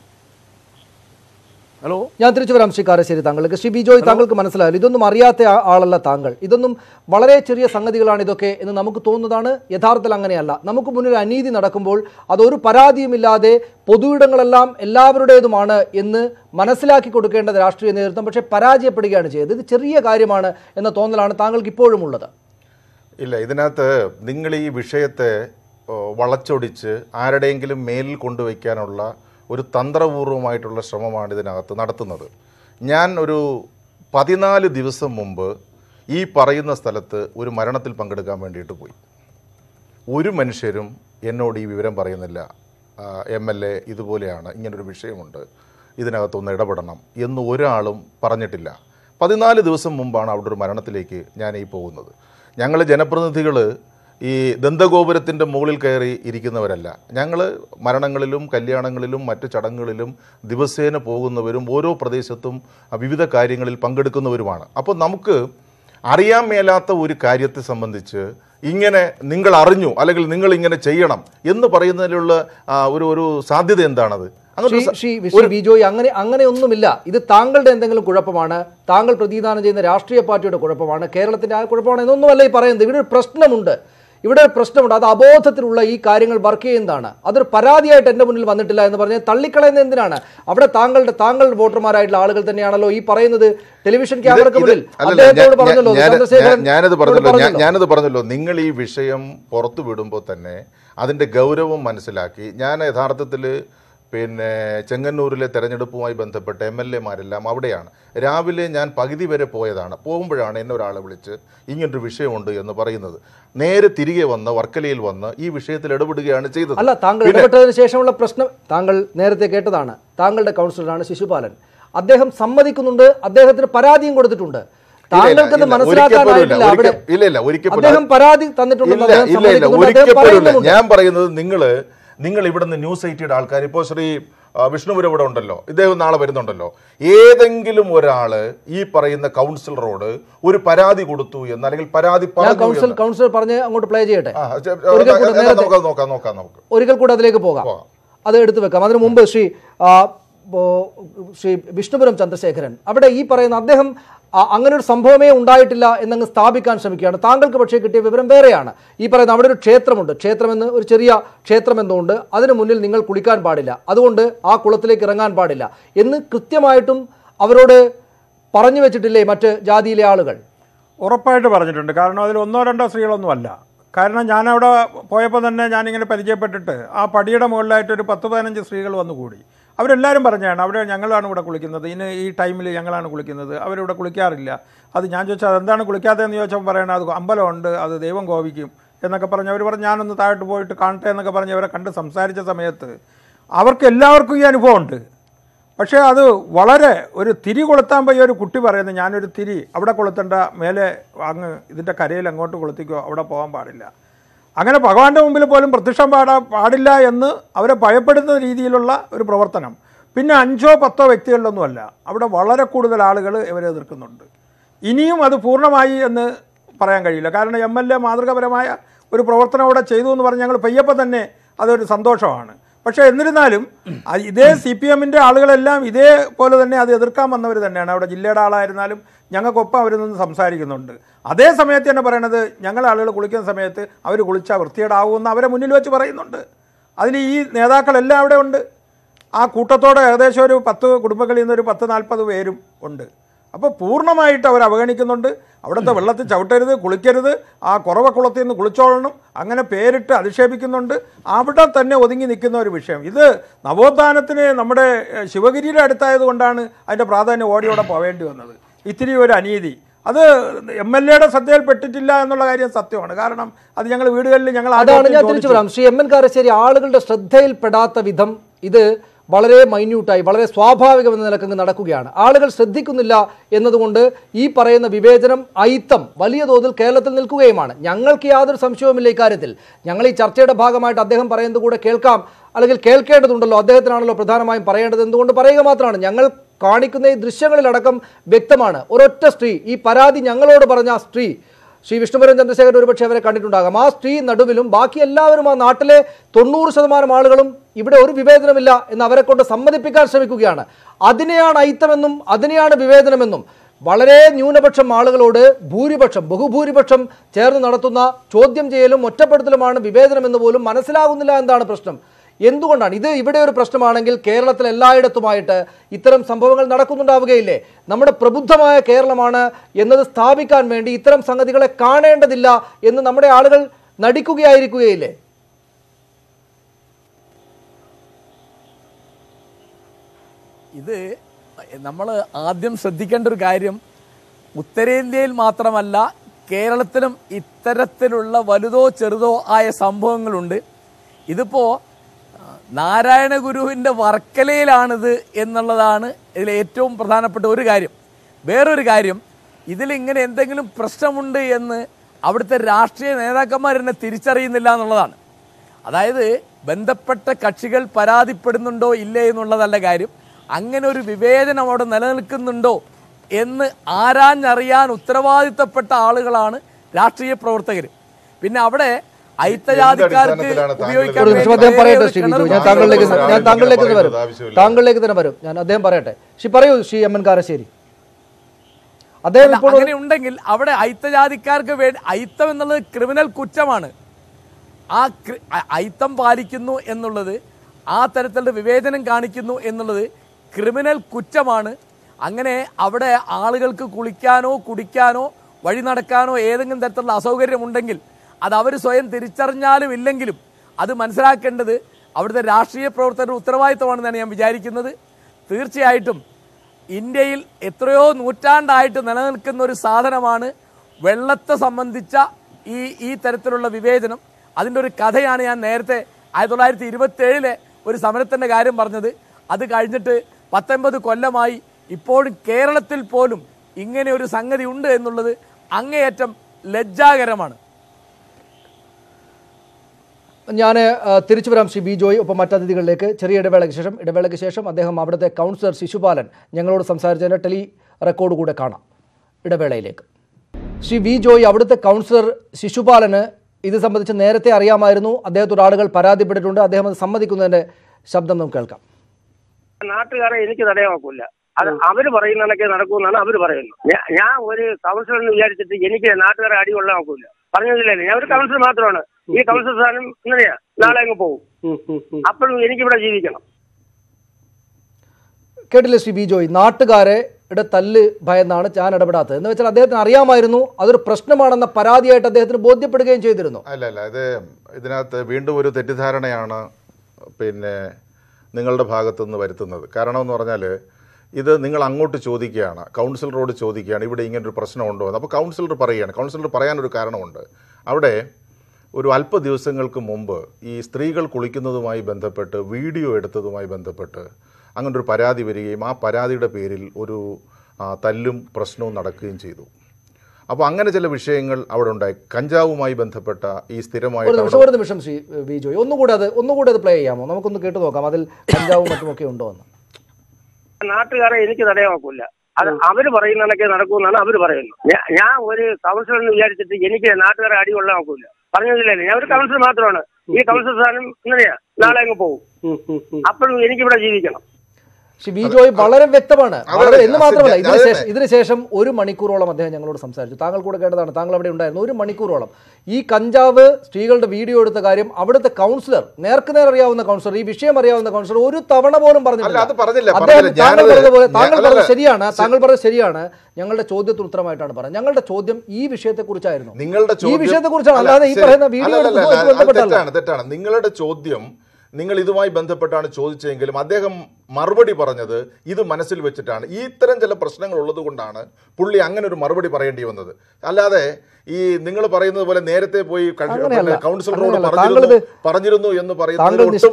ഹലോ ഞാൻ തിരിച്ചു വരാം ശ്രീ കാരശ്ശേരി താങ്കൾക്ക് ശ്രീ ബിജോയ് താങ്കൾക്ക് മനസ്സിലായല്ലോ ഇതൊന്നും അറിയാത്ത ആളല്ല താങ്കൾ ഇതൊന്നും വളരെ ചെറിയ സംഗതികളാണ് ഇതൊക്കെ എന്ന് നമുക്ക് തോന്നുന്നതാണ് യഥാർത്ഥത്തിൽ അങ്ങനെയല്ല നമുക്ക് മുന്നിൽ അനീതി നടക്കുമ്പോൾ അതൊരു പരാതിയുമില്ലാതെ പൊതുവിടങ്ങളെല്ലാം എല്ലാവരുടേതുമാണ് എന്ന് മനസ്സിലാക്കി കൊടുക്കേണ്ടത് രാഷ്ട്രീയ നേതൃത്വം പക്ഷേ പരാജയപ്പെടുകയാണ് ചെയ്തത് ഇത് ചെറിയ കാര്യമാണ് എന്ന തോന്നലാണ് താങ്കൾക്ക് ഇപ്പോഴും ഉള്ളത് ഇല്ല ഇതിനകത്ത് നിങ്ങൾ ഈ വിഷയത്തെ വളച്ചൊടിച്ച് ആരുടെയെങ്കിലും മേലിൽ കൊണ്ടുവയ്ക്കാനുള്ള ഒരു തന്ത്രപൂർവമായിട്ടുള്ള ശ്രമമാണ് ഇതിനകത്ത് നടത്തുന്നത് ഞാൻ ഒരു പതിനാല് ദിവസം മുമ്പ് ഈ പറയുന്ന സ്ഥലത്ത് ഒരു മരണത്തിൽ പങ്കെടുക്കാൻ വേണ്ടിയിട്ട് പോയി ഒരു മനുഷ്യരും എന്നോട് ഈ വിവരം പറയുന്നില്ല എം എൽ എ ഇതുപോലെയാണ് ഇങ്ങനൊരു വിഷയമുണ്ട് ഇതിനകത്തൊന്ന് ഇടപെടണം എന്ന് ഒരാളും പറഞ്ഞിട്ടില്ല പതിനാല് ദിവസം മുമ്പാണ് അവിടെ ഒരു മരണത്തിലേക്ക് ഞാൻ ഈ പോകുന്നത് ഞങ്ങൾ ജനപ്രതിനിധികൾ ഈ ദന്തഗോപുരത്തിൻ്റെ മുകളിൽ കയറി ഇരിക്കുന്നവരല്ല ഞങ്ങൾ മരണങ്ങളിലും കല്യാണങ്ങളിലും മറ്റു ചടങ്ങുകളിലും ദിവസേന പോകുന്നവരും ഓരോ പ്രദേശത്തും വിവിധ കാര്യങ്ങളിൽ പങ്കെടുക്കുന്നവരുമാണ് അപ്പോൾ നമുക്ക് അറിയാൻ മേലാത്ത ഒരു കാര്യത്തെ സംബന്ധിച്ച് ഇങ്ങനെ നിങ്ങൾ അറിഞ്ഞു അല്ലെങ്കിൽ നിങ്ങൾ ഇങ്ങനെ ചെയ്യണം എന്ന് പറയുന്നതിലുള്ള ഒരു ഒരു സാധ്യത എന്താണത് ബിജോയ് അങ്ങനെ അങ്ങനെയൊന്നുമില്ല ഇത് താങ്കളുടെ എന്തെങ്കിലും കുഴപ്പമാണ് താങ്കൾ പ്രതിദാനം ചെയ്യുന്ന രാഷ്ട്രീയ പാർട്ടിയുടെ കുഴപ്പമാണ് കേരളത്തിന്റെ ആ കുഴപ്പമാണ് എന്നൊന്നുമല്ല ഈ പറയുന്നത് ഇവിടെ ഒരു പ്രശ്നമുണ്ട് ഇവിടെ ഒരു പ്രശ്നമുണ്ട് അത് അബോധത്തിലുള്ള ഈ കാര്യങ്ങൾ വർക്ക് ചെയ്യുന്നതാണ് അതൊരു പരാതിയായിട്ട് എൻ്റെ മുന്നിൽ വന്നിട്ടില്ല എന്ന് പറഞ്ഞാൽ തള്ളിക്കളയുന്നത് എന്തിനാണ് അവിടെ താങ്കളുടെ താങ്കളുടെ വോട്ടർമാരായിട്ടുള്ള ആളുകൾ തന്നെയാണല്ലോ ഈ പറയുന്നത് ടെലിവിഷൻ ക്യാമറക്ക് മുന്നിൽ പറഞ്ഞല്ലോ ഞാനത് പറഞ്ഞല്ലോ ഞാനത് പറഞ്ഞല്ലോ നിങ്ങൾ ഈ വിഷയം പുറത്തു വിടുമ്പോൾ തന്നെ അതിൻ്റെ ഗൗരവം മനസ്സിലാക്കി ഞാൻ യഥാർത്ഥത്തിൽ പിന്നെ ചെങ്ങന്നൂരിലെ തെരഞ്ഞെടുപ്പുമായി ബന്ധപ്പെട്ട എം എൽ മാരെല്ലാം അവിടെയാണ് രാവിലെ ഞാൻ പകുതി വരെ പോയതാണ് പോകുമ്പോഴാണ് എന്നെ ഒരാളെ വിളിച്ച് ഇങ്ങനൊരു വിഷയമുണ്ട് എന്ന് പറയുന്നത് നേരെ തിരികെ വന്ന് വർക്കലയിൽ വന്ന് ഈ വിഷയത്തിൽ ഇടപെടുകയാണ് ചെയ്തത് അല്ല താങ്കൾ ഇടപെട്ടതിന് ശേഷമുള്ള പ്രശ്നം താങ്കൾ നേരത്തെ കേട്ടതാണ് താങ്കളുടെ കൗൺസിലറാണ് ശിശുപാലൻ അദ്ദേഹം സമ്മതിക്കുന്നുണ്ട് അദ്ദേഹത്തിന് പരാതിയും കൊടുത്തിട്ടുണ്ട് ഇല്ല ഇല്ല അദ്ദേഹം പരാതി തന്നിട്ടുണ്ട് ഞാൻ പറയുന്നത് നിങ്ങള് നിങ്ങൾ ഇവിടുന്ന് ന്യൂസ് ഐറ്റിയുടെ ആൾക്കാർ ഇപ്പോ ശ്രീ ഇവിടെ ഉണ്ടല്ലോ ഇദ്ദേഹം നാളെ വരുന്നുണ്ടല്ലോ ഏതെങ്കിലും ഒരാൾ ഈ പറയുന്ന കൗൺസിലറോട് ഒരു പരാതി കൊടുത്തു എന്ന് അല്ലെങ്കിൽ പരാതി കൗൺസിൽ കൗൺസിലർ പറഞ്ഞ് അങ്ങോട്ട് പ്ലേ ചെയ്യട്ടെ നോക്കാം നോക്കാം നമുക്ക് ഒരിക്കൽ കൂടെ അതിലേക്ക് പോകാം അത് എടുത്തു വെക്കാം അതിനു മുമ്പ് ശ്രീ ശ്രീ വിഷ്ണുപുരം ചന്ദ്രശേഖരൻ അവിടെ ഈ പറയുന്ന അദ്ദേഹം അങ്ങനെ ഒരു സംഭവമേ ഉണ്ടായിട്ടില്ല എന്നങ്ങ് സ്ഥാപിക്കാൻ ശ്രമിക്കുകയാണ് താങ്കൾക്ക് പക്ഷേ കിട്ടിയ വിവരം വേറെയാണ് ഈ പറയുന്ന അവിടെ ഒരു ക്ഷേത്രമുണ്ട് ക്ഷേത്രമെന്ന് ഒരു ചെറിയ ക്ഷേത്രം എന്നുകൊണ്ട് അതിനു മുന്നിൽ നിങ്ങൾ കുളിക്കാൻ പാടില്ല അതുകൊണ്ട് ആ കുളത്തിലേക്ക് ഇറങ്ങാൻ പാടില്ല എന്ന് കൃത്യമായിട്ടും അവരോട് പറഞ്ഞു വെച്ചിട്ടില്ലേ മറ്റ് ജാതിയിലെ ആളുകൾ ഉറപ്പായിട്ട് പറഞ്ഞിട്ടുണ്ട് കാരണം അതിൽ ഒന്നോ രണ്ടോ സ്ത്രീകളൊന്നും അല്ല കാരണം ഞാനവിടെ പോയപ്പോൾ തന്നെ ഞാനിങ്ങനെ പരിചയപ്പെട്ടിട്ട് ആ പടിയുടെ മുകളിലായിട്ട് ഒരു പത്ത് പതിനഞ്ച് സ്ത്രീകൾ വന്നു കൂടി അവരെല്ലാവരും പറഞ്ഞാണ് അവിടെ ഞങ്ങളാണ് ഇവിടെ കുളിക്കുന്നത് ഇനി ഈ ടൈമിൽ ഞങ്ങളാണ് കുളിക്കുന്നത് അവരിവിടെ കുളിക്കാറില്ല അത് ഞാൻ ചോദിച്ചാൽ അതെന്താണ് കുളിക്കാത്തതെന്ന് ചോദിച്ചാൽ പറയണം അത് അമ്പലമുണ്ട് അത് ദൈവം കോപിക്കും എന്നൊക്കെ പറഞ്ഞ് അവർ പറഞ്ഞ് ഞാനൊന്ന് താഴോട്ട് പോയിട്ട് കാണട്ടെ എന്നൊക്കെ പറഞ്ഞ് അവരെ കണ്ട് സംസാരിച്ച സമയത്ത് അവർക്ക് എല്ലാവർക്കും ഈ അനുഭവമുണ്ട് പക്ഷേ അത് വളരെ ഒരു തിരി കൊളുത്താൻ പോയി ഒരു കുട്ടി പറയുന്നത് ഞാനൊരു തിരി അവിടെ കൊളുത്തണ്ട മേലെ അങ്ങ് ഇതിൻ്റെ കരയിൽ അങ്ങോട്ട് കൊളുത്തിക്കോ അവിടെ പോകാൻ പാടില്ല അങ്ങനെ ഭഗവാന്റെ മുമ്പിൽ പോലും പ്രത്യക്ഷം പാടാ പാടില്ല എന്ന് അവരെ ഭയപ്പെടുന്ന രീതിയിലുള്ള ഒരു പ്രവർത്തനം പിന്നെ അഞ്ചോ പത്തോ വ്യക്തികളിലൊന്നുമല്ല അവിടെ വളരെ കൂടുതൽ ആളുകൾ ഇവരെ എതിർക്കുന്നുണ്ട് ഇനിയും അത് പൂർണ്ണമായി എന്ന് പറയാൻ കഴിയില്ല കാരണം എം എൽ എ മാതൃകാപരമായ ഒരു പ്രവർത്തനം അവിടെ ചെയ്തു എന്ന് പറഞ്ഞ് ഞങ്ങൾ പെയ്യപ്പം തന്നെ അതൊരു സന്തോഷമാണ് പക്ഷേ എന്നിരുന്നാലും ഇതേ സി പി എമ്മിൻ്റെ ആളുകളെല്ലാം ഇതേപോലെ തന്നെ അത് എതിർക്കാൻ വന്നവർ തന്നെയാണ് അവിടെ ജില്ലയുടെ ആളായിരുന്നാലും ഞങ്ങൾക്കൊപ്പം അവർ നിന്ന് സംസാരിക്കുന്നുണ്ട് അതേ സമയത്ത് തന്നെ പറയണത് ഞങ്ങളെ ആളുകൾ കുളിക്കുന്ന സമയത്ത് അവർ കുളിച്ചാൽ വൃത്തികേടാവുമെന്ന് അവരെ മുന്നിൽ വെച്ച് പറയുന്നുണ്ട് അതിന് ഈ നേതാക്കളെല്ലാം അവിടെ ഉണ്ട് ആ കൂട്ടത്തോടെ ഏകദേശം ഒരു പത്ത് കുടുംബങ്ങളിൽ നിന്നൊരു പത്ത് നാൽപ്പത് പേരും ഉണ്ട് അപ്പോൾ പൂർണ്ണമായിട്ട് അവർ അവഗണിക്കുന്നുണ്ട് അവിടുത്തെ വെള്ളത്തിൽ ചവിട്ടരുത് കുളിക്കരുത് ആ കുളത്തിൽ നിന്ന് കുളിച്ചോളണം അങ്ങനെ പേരിട്ട് അധിക്ഷേപിക്കുന്നുണ്ട് അവിടെ തന്നെ ഒതുങ്ങി നിൽക്കുന്ന ഒരു വിഷയം ഇത് നവോത്ഥാനത്തിന് നമ്മുടെ ശിവഗിരിയുടെ അടുത്തായത് കൊണ്ടാണ് അതിൻ്റെ പ്രാധാന്യം ഓടിയോടെ പോവേണ്ടി വന്നത് ഇത്തിരി ഒരു അനീതി അത് എം എൽ എയുടെ ശ്രദ്ധയിൽപ്പെട്ടിട്ടില്ല എന്നുള്ള കാര്യം സത്യമാണ് കാരണം അത് ഞങ്ങൾ വീടുകളിൽ ഞങ്ങൾ അതാണ് ഞാൻ തിരിച്ചു ശ്രീ എം എൻ കാരശ്ശേരി ആളുകളുടെ ശ്രദ്ധയിൽപ്പെടാത്ത വിധം ഇത് വളരെ മൈന്യൂട്ടായി വളരെ സ്വാഭാവികമെന്ന നിലക്കങ്ങ് നടക്കുകയാണ് ആളുകൾ ശ്രദ്ധിക്കുന്നില്ല എന്നതുകൊണ്ട് ഈ പറയുന്ന വിവേചനം അയിത്തം വലിയ തോതിൽ കേരളത്തിൽ നിൽക്കുകയുമാണ് ഞങ്ങൾക്ക് യാതൊരു സംശയവുമില്ല ഇക്കാര്യത്തിൽ ഞങ്ങൾ ഈ ചർച്ചയുടെ ഭാഗമായിട്ട് അദ്ദേഹം പറയുന്നത് കൂടെ കേൾക്കാം അല്ലെങ്കിൽ കേൾക്കേണ്ടതുണ്ടല്ലോ അദ്ദേഹത്തിനാണല്ലോ പ്രധാനമായും പറയേണ്ടത് എന്തുകൊണ്ട് പറയുക മാത്രമാണ് ഞങ്ങൾ കാണിക്കുന്ന ഈ ദൃശ്യങ്ങളിലടക്കം വ്യക്തമാണ് ഒരൊറ്റ സ്ത്രീ ഈ പരാതി ഞങ്ങളോട് പറഞ്ഞ സ്ത്രീ ശ്രീ വിഷ്ണുപുരം ചന്ദ്രശേഖരൻ ഒരുപക്ഷെ അവരെ കണ്ടിട്ടുണ്ടാകാം ആ സ്ത്രീ നടുവിലും ബാക്കി എല്ലാവരും ആ നാട്ടിലെ തൊണ്ണൂറ് ശതമാനം ആളുകളും ഇവിടെ ഒരു വിവേചനമില്ല എന്ന് അവരെ കൊണ്ട് സമ്മതിപ്പിക്കാൻ ശ്രമിക്കുകയാണ് അതിനെയാണ് ഐത്തമെന്നും അതിനെയാണ് വിവേചനമെന്നും വളരെ ന്യൂനപക്ഷം ആളുകളോട് ഭൂരിപക്ഷം ബഹുഭൂരിപക്ഷം ചേർന്ന് നടത്തുന്ന ചോദ്യം ചെയ്യലും ഒറ്റപ്പെടുത്തലുമാണ് വിവേചനമെന്ന് പോലും മനസ്സിലാകുന്നില്ല എന്താണ് പ്രശ്നം എന്തുകൊണ്ടാണ് ഇത് ഇവിടെ ഒരു പ്രശ്നമാണെങ്കിൽ കേരളത്തിൽ എല്ലായിടത്തുമായിട്ട് ഇത്തരം സംഭവങ്ങൾ നടക്കുന്നുണ്ടാവുകയില്ലേ നമ്മുടെ പ്രബുദ്ധമായ കേരളമാണ് എന്നത് സ്ഥാപിക്കാൻ വേണ്ടി ഇത്തരം സംഗതികളെ കാണേണ്ടതില്ല എന്ന് നമ്മുടെ ആളുകൾ നടിക്കുകയായിരിക്കുകയില്ലേ ഇത് നമ്മൾ ആദ്യം ശ്രദ്ധിക്കേണ്ട ഒരു കാര്യം ഉത്തരേന്ത്യയിൽ മാത്രമല്ല കേരളത്തിലും ഇത്തരത്തിലുള്ള വലുതോ ചെറുതോ ആയ സംഭവങ്ങളുണ്ട് ഇതിപ്പോൾ നാരായണ ഗുരുവിൻ്റെ വർക്കലയിലാണിത് എന്നുള്ളതാണ് ഇതിൽ ഏറ്റവും പ്രധാനപ്പെട്ട ഒരു കാര്യം വേറൊരു കാര്യം ഇതിലിങ്ങനെ എന്തെങ്കിലും പ്രശ്നമുണ്ട് എന്ന് അവിടുത്തെ രാഷ്ട്രീയ നേതാക്കന്മാർ എന്നെ തിരിച്ചറിയുന്നില്ല എന്നുള്ളതാണ് അതായത് ബന്ധപ്പെട്ട കക്ഷികൾ പരാതിപ്പെടുന്നുണ്ടോ ഇല്ലേ എന്നുള്ളതല്ല കാര്യം അങ്ങനെ ഒരു വിവേചനം അവിടെ നിലനിൽക്കുന്നുണ്ടോ എന്ന് ആരാഞ്ഞറിയാൻ ഉത്തരവാദിത്തപ്പെട്ട ആളുകളാണ് രാഷ്ട്രീയ പ്രവർത്തകർ പിന്നെ അവിടെ അയിത്തജാതിക്കാർക്ക് അദ്ദേഹം പറയട്ടെ ശ്രീ ബിജു ഞാൻ താങ്കളിലേക്ക് ഞാൻ താങ്കളിലേക്ക് തന്നെ വരും താങ്കളിലേക്ക് തന്നെ വരും ഞാൻ അദ്ദേഹം പറയട്ടെ ശ്രീ പറയൂ ശ്രീ എം എൻ കാരശ്ശേരി അദ്ദേഹം ഇപ്പോൾ ഉണ്ടെങ്കിൽ അവിടെ അയിത്തജാതിക്കാർക്ക് വേണ്ടി അയിത്തം എന്നുള്ളത് ക്രിമിനൽ കുറ്റമാണ് ആ അയിത്തം പാലിക്കുന്നു എന്നുള്ളത് ആ തരത്തിലുള്ള വിവേചനം കാണിക്കുന്നു എന്നുള്ളത് ക്രിമിനൽ കുറ്റമാണ് അങ്ങനെ അവിടെ ആളുകൾക്ക് കുളിക്കാനോ കുടിക്കാനോ വഴി നടക്കാനോ ഏതെങ്കിലും തരത്തിലുള്ള അസൗകര്യമുണ്ടെങ്കിൽ അത് അവർ സ്വയം തിരിച്ചറിഞ്ഞാലും ഇല്ലെങ്കിലും അത് മനസ്സിലാക്കേണ്ടത് അവിടുത്തെ രാഷ്ട്രീയ പ്രവർത്തകരുടെ ഉത്തരവാദിത്വമാണെന്നാണ് ഞാൻ വിചാരിക്കുന്നത് തീർച്ചയായിട്ടും ഇന്ത്യയിൽ എത്രയോ നൂറ്റാണ്ടായിട്ട് നിലനിൽക്കുന്ന ഒരു സാധനമാണ് വെള്ളത്തെ സംബന്ധിച്ച ഈ ഈ തരത്തിലുള്ള വിവേചനം അതിൻ്റെ ഒരു കഥയാണ് ഞാൻ നേരത്തെ ആയിരത്തി തൊള്ളായിരത്തി ഇരുപത്തേഴിലെ ഒരു സമരത്തിൻ്റെ കാര്യം പറഞ്ഞത് അത് കഴിഞ്ഞിട്ട് പത്തൊൻപത് കൊല്ലമായി ഇപ്പോഴും കേരളത്തിൽ പോലും ഇങ്ങനെ ഒരു സംഗതി ഉണ്ട് എന്നുള്ളത് അങ്ങേയറ്റം ലജ്ജാകരമാണ് ഞാൻ തിരിച്ചു വരാം ശ്രീ ബി ജോയ് ഒപ്പം മറ്റതിഥികളിലേക്ക് ചെറിയ ഇടവേളയ്ക്ക് ശേഷം ഇടവേളയ്ക്ക് ശേഷം അദ്ദേഹം അവിടുത്തെ കൗൺസിലർ ശിശുപാലൻ ഞങ്ങളോട് സംസാരിച്ചതിൻ്റെ ടെലി റെക്കോർഡ് കൂടെ കാണാം ഇടവേളയിലേക്ക് ശ്രീ വി ജോയ് അവിടുത്തെ കൗൺസിലർ ശിശുപാലന് ഇത് സംബന്ധിച്ച് നേരത്തെ അറിയാമായിരുന്നു അദ്ദേഹത്തോട് ആളുകൾ പരാതിപ്പെട്ടിട്ടുണ്ട് അദ്ദേഹം അത് സമ്മതിക്കുന്നതിന്റെ ശബ്ദം നമുക്ക് കേൾക്കാം നാട്ടുകാരെ എനിക്ക് തടയാക്കൂല അത് അവര് പറയുന്നതൊക്കെ നടക്കുമെന്നാണ് അവര് പറയുന്നത് ഞാൻ ഒരു കൗൺസിലർ വിചാരിച്ചിട്ട് എനിക്ക് നാട്ടുകാരെ അടി കൊള്ളാമാക്കില്ല പറഞ്ഞില്ലേ ഞാൻ ഒരു കൗൺസിലർ മാത്രമാണ് ഈ കൗൺസിലർ സ്ഥാനം ഇങ്ങനെയാ നാളെ അങ്ങ് പോകും അപ്പോഴും എനിക്കിവിടെ ജീവിക്കണം കേട്ടില്ല ശ്രീ ബിജോയ് നാട്ടുകാരെ ഇവിടെ തല്ല് ഭയന്നാണ് ഞാൻ ഇടപെടാത്തത് എന്ന് വെച്ചാൽ അദ്ദേഹത്തിന് അറിയാമായിരുന്നു അതൊരു പ്രശ്നമാണെന്ന പരാതിയായിട്ട് അദ്ദേഹത്തിന് ബോധ്യപ്പെടുകയും ചെയ്തിരുന്നു അല്ല അല്ല ഇത് ഇതിനകത്ത് വീണ്ടും ഒരു തെറ്റിദ്ധാരണയാണ് പിന്നെ നിങ്ങളുടെ ഭാഗത്തുനിന്ന് വരുത്തുന്നത് കാരണം എന്ന് പറഞ്ഞാൽ ഇത് നിങ്ങൾ അങ്ങോട്ട് ചോദിക്കുകയാണ് കൗൺസിലറോട് ചോദിക്കുകയാണ് ഇവിടെ ഇങ്ങനൊരു പ്രശ്നമുണ്ടോ എന്ന് അപ്പോൾ കൗൺസിലർ പറയുകയാണ് കൗൺസിലർ പറയാനൊരു കാരണമുണ്ട് അവിടെ ഒരു അല്പ ദിവസങ്ങൾക്ക് മുമ്പ് ഈ സ്ത്രീകൾ കുളിക്കുന്നതുമായി ബന്ധപ്പെട്ട് വീഡിയോ എടുത്തതുമായി ബന്ധപ്പെട്ട് അങ്ങനൊരു പരാതി വരികയും ആ പരാതിയുടെ പേരിൽ ഒരു തല്ലും പ്രശ്നവും നടക്കുകയും ചെയ്തു അപ്പോൾ അങ്ങനെ ചില വിഷയങ്ങൾ അവിടെ ഉണ്ടായി കഞ്ചാവുമായി ബന്ധപ്പെട്ട ഈ സ്ഥിരമായ ഒരു നിമിഷം ശ്രീ ബിജോയ് ഒന്നുകൂടെ അത് ഒന്നുകൂടെ അത് പ്ലേ ചെയ്യാമോ നമുക്കൊന്ന് കേട്ട് നോക്കാം അതിൽ കഞ്ചാവും മറ്റുമൊക്കെ ഉണ്ടോ എന്ന് നാട്ടുകാരെ എനിക്ക് തടയാക്കൂല അത് അവര് പറയുന്നതൊക്കെ നടക്കുമെന്നാണ് അവര് പറയുന്നത് ഞാൻ ഒരു കൗൺസിലർ എന്ന് വിചാരിച്ചിട്ട് എനിക്ക് നാട്ടുകാരെ അടി കൊള്ളാക്കൂല പറഞ്ഞതില്ലേ ഞാൻ ഒരു കൗൺസിലർ മാത്രമാണ് ഈ കൗൺസിലർ സ്ഥാനം ഇന്നലെയാ നാളെ അങ്ങ് പോകും അപ്പോഴും എനിക്കിവിടെ ജീവിക്കണം പക്ഷെ ബിജോയ് വളരെ വ്യക്തമാണ് എന്ന് മാത്രമല്ല ഇതിനുശേഷം ഇതിനുശേഷം ഒരു മണിക്കൂറോളം അദ്ദേഹം ഞങ്ങളോട് സംസാരിച്ചു താങ്കൾ കൂടെ കേട്ടതാണ് താങ്കൾ അവിടെ ഉണ്ടായിരുന്നു ഒരു മണിക്കൂറോളം ഈ കഞ്ചാവ് സ്ത്രീകളുടെ വീഡിയോ എടുത്ത കാര്യം അവിടുത്തെ കൗൺസിലർ നേർക്കുനേർ അറിയാവുന്ന കൗൺസിലർ ഈ വിഷയം അറിയാവുന്ന കൗൺസിലർ ഒരു തവണ പോലും പറഞ്ഞില്ല അദ്ദേഹം താങ്കൾ താങ്കൾ പറഞ്ഞത് ശരിയാണ് താങ്കൾ പറഞ്ഞത് ശരിയാണ് ഞങ്ങളുടെ ചോദ്യത്തിന് ഉത്തരമായിട്ടാണ് പറഞ്ഞത് ഞങ്ങളുടെ ചോദ്യം ഈ വിഷയത്തെക്കുറിച്ചായിരുന്നു നിങ്ങളുടെ ഈ വിഷയത്തെക്കുറിച്ചാണ് അല്ലാതെ ഈ പറയുന്ന വീഡിയോ തെറ്റാണ് നിങ്ങളുടെ ചോദ്യം നിങ്ങൾ ഇതുമായി ബന്ധപ്പെട്ടാണ് ചോദിച്ചതെങ്കിലും അദ്ദേഹം മറുപടി പറഞ്ഞത് ഇത് മനസ്സിൽ വെച്ചിട്ടാണ് ഈ ഇത്തരം ചില പ്രശ്നങ്ങൾ ഉള്ളത് കൊണ്ടാണ് പുള്ളി അങ്ങനെ ഒരു മറുപടി പറയേണ്ടി വന്നത് അല്ലാതെ ഈ നിങ്ങൾ പറയുന്നത് പോലെ നേരത്തെ പോയി കൗൺസിലറോട് പറഞ്ഞിരുന്നു പറഞ്ഞിരുന്നു എന്ന് പറയുന്നത്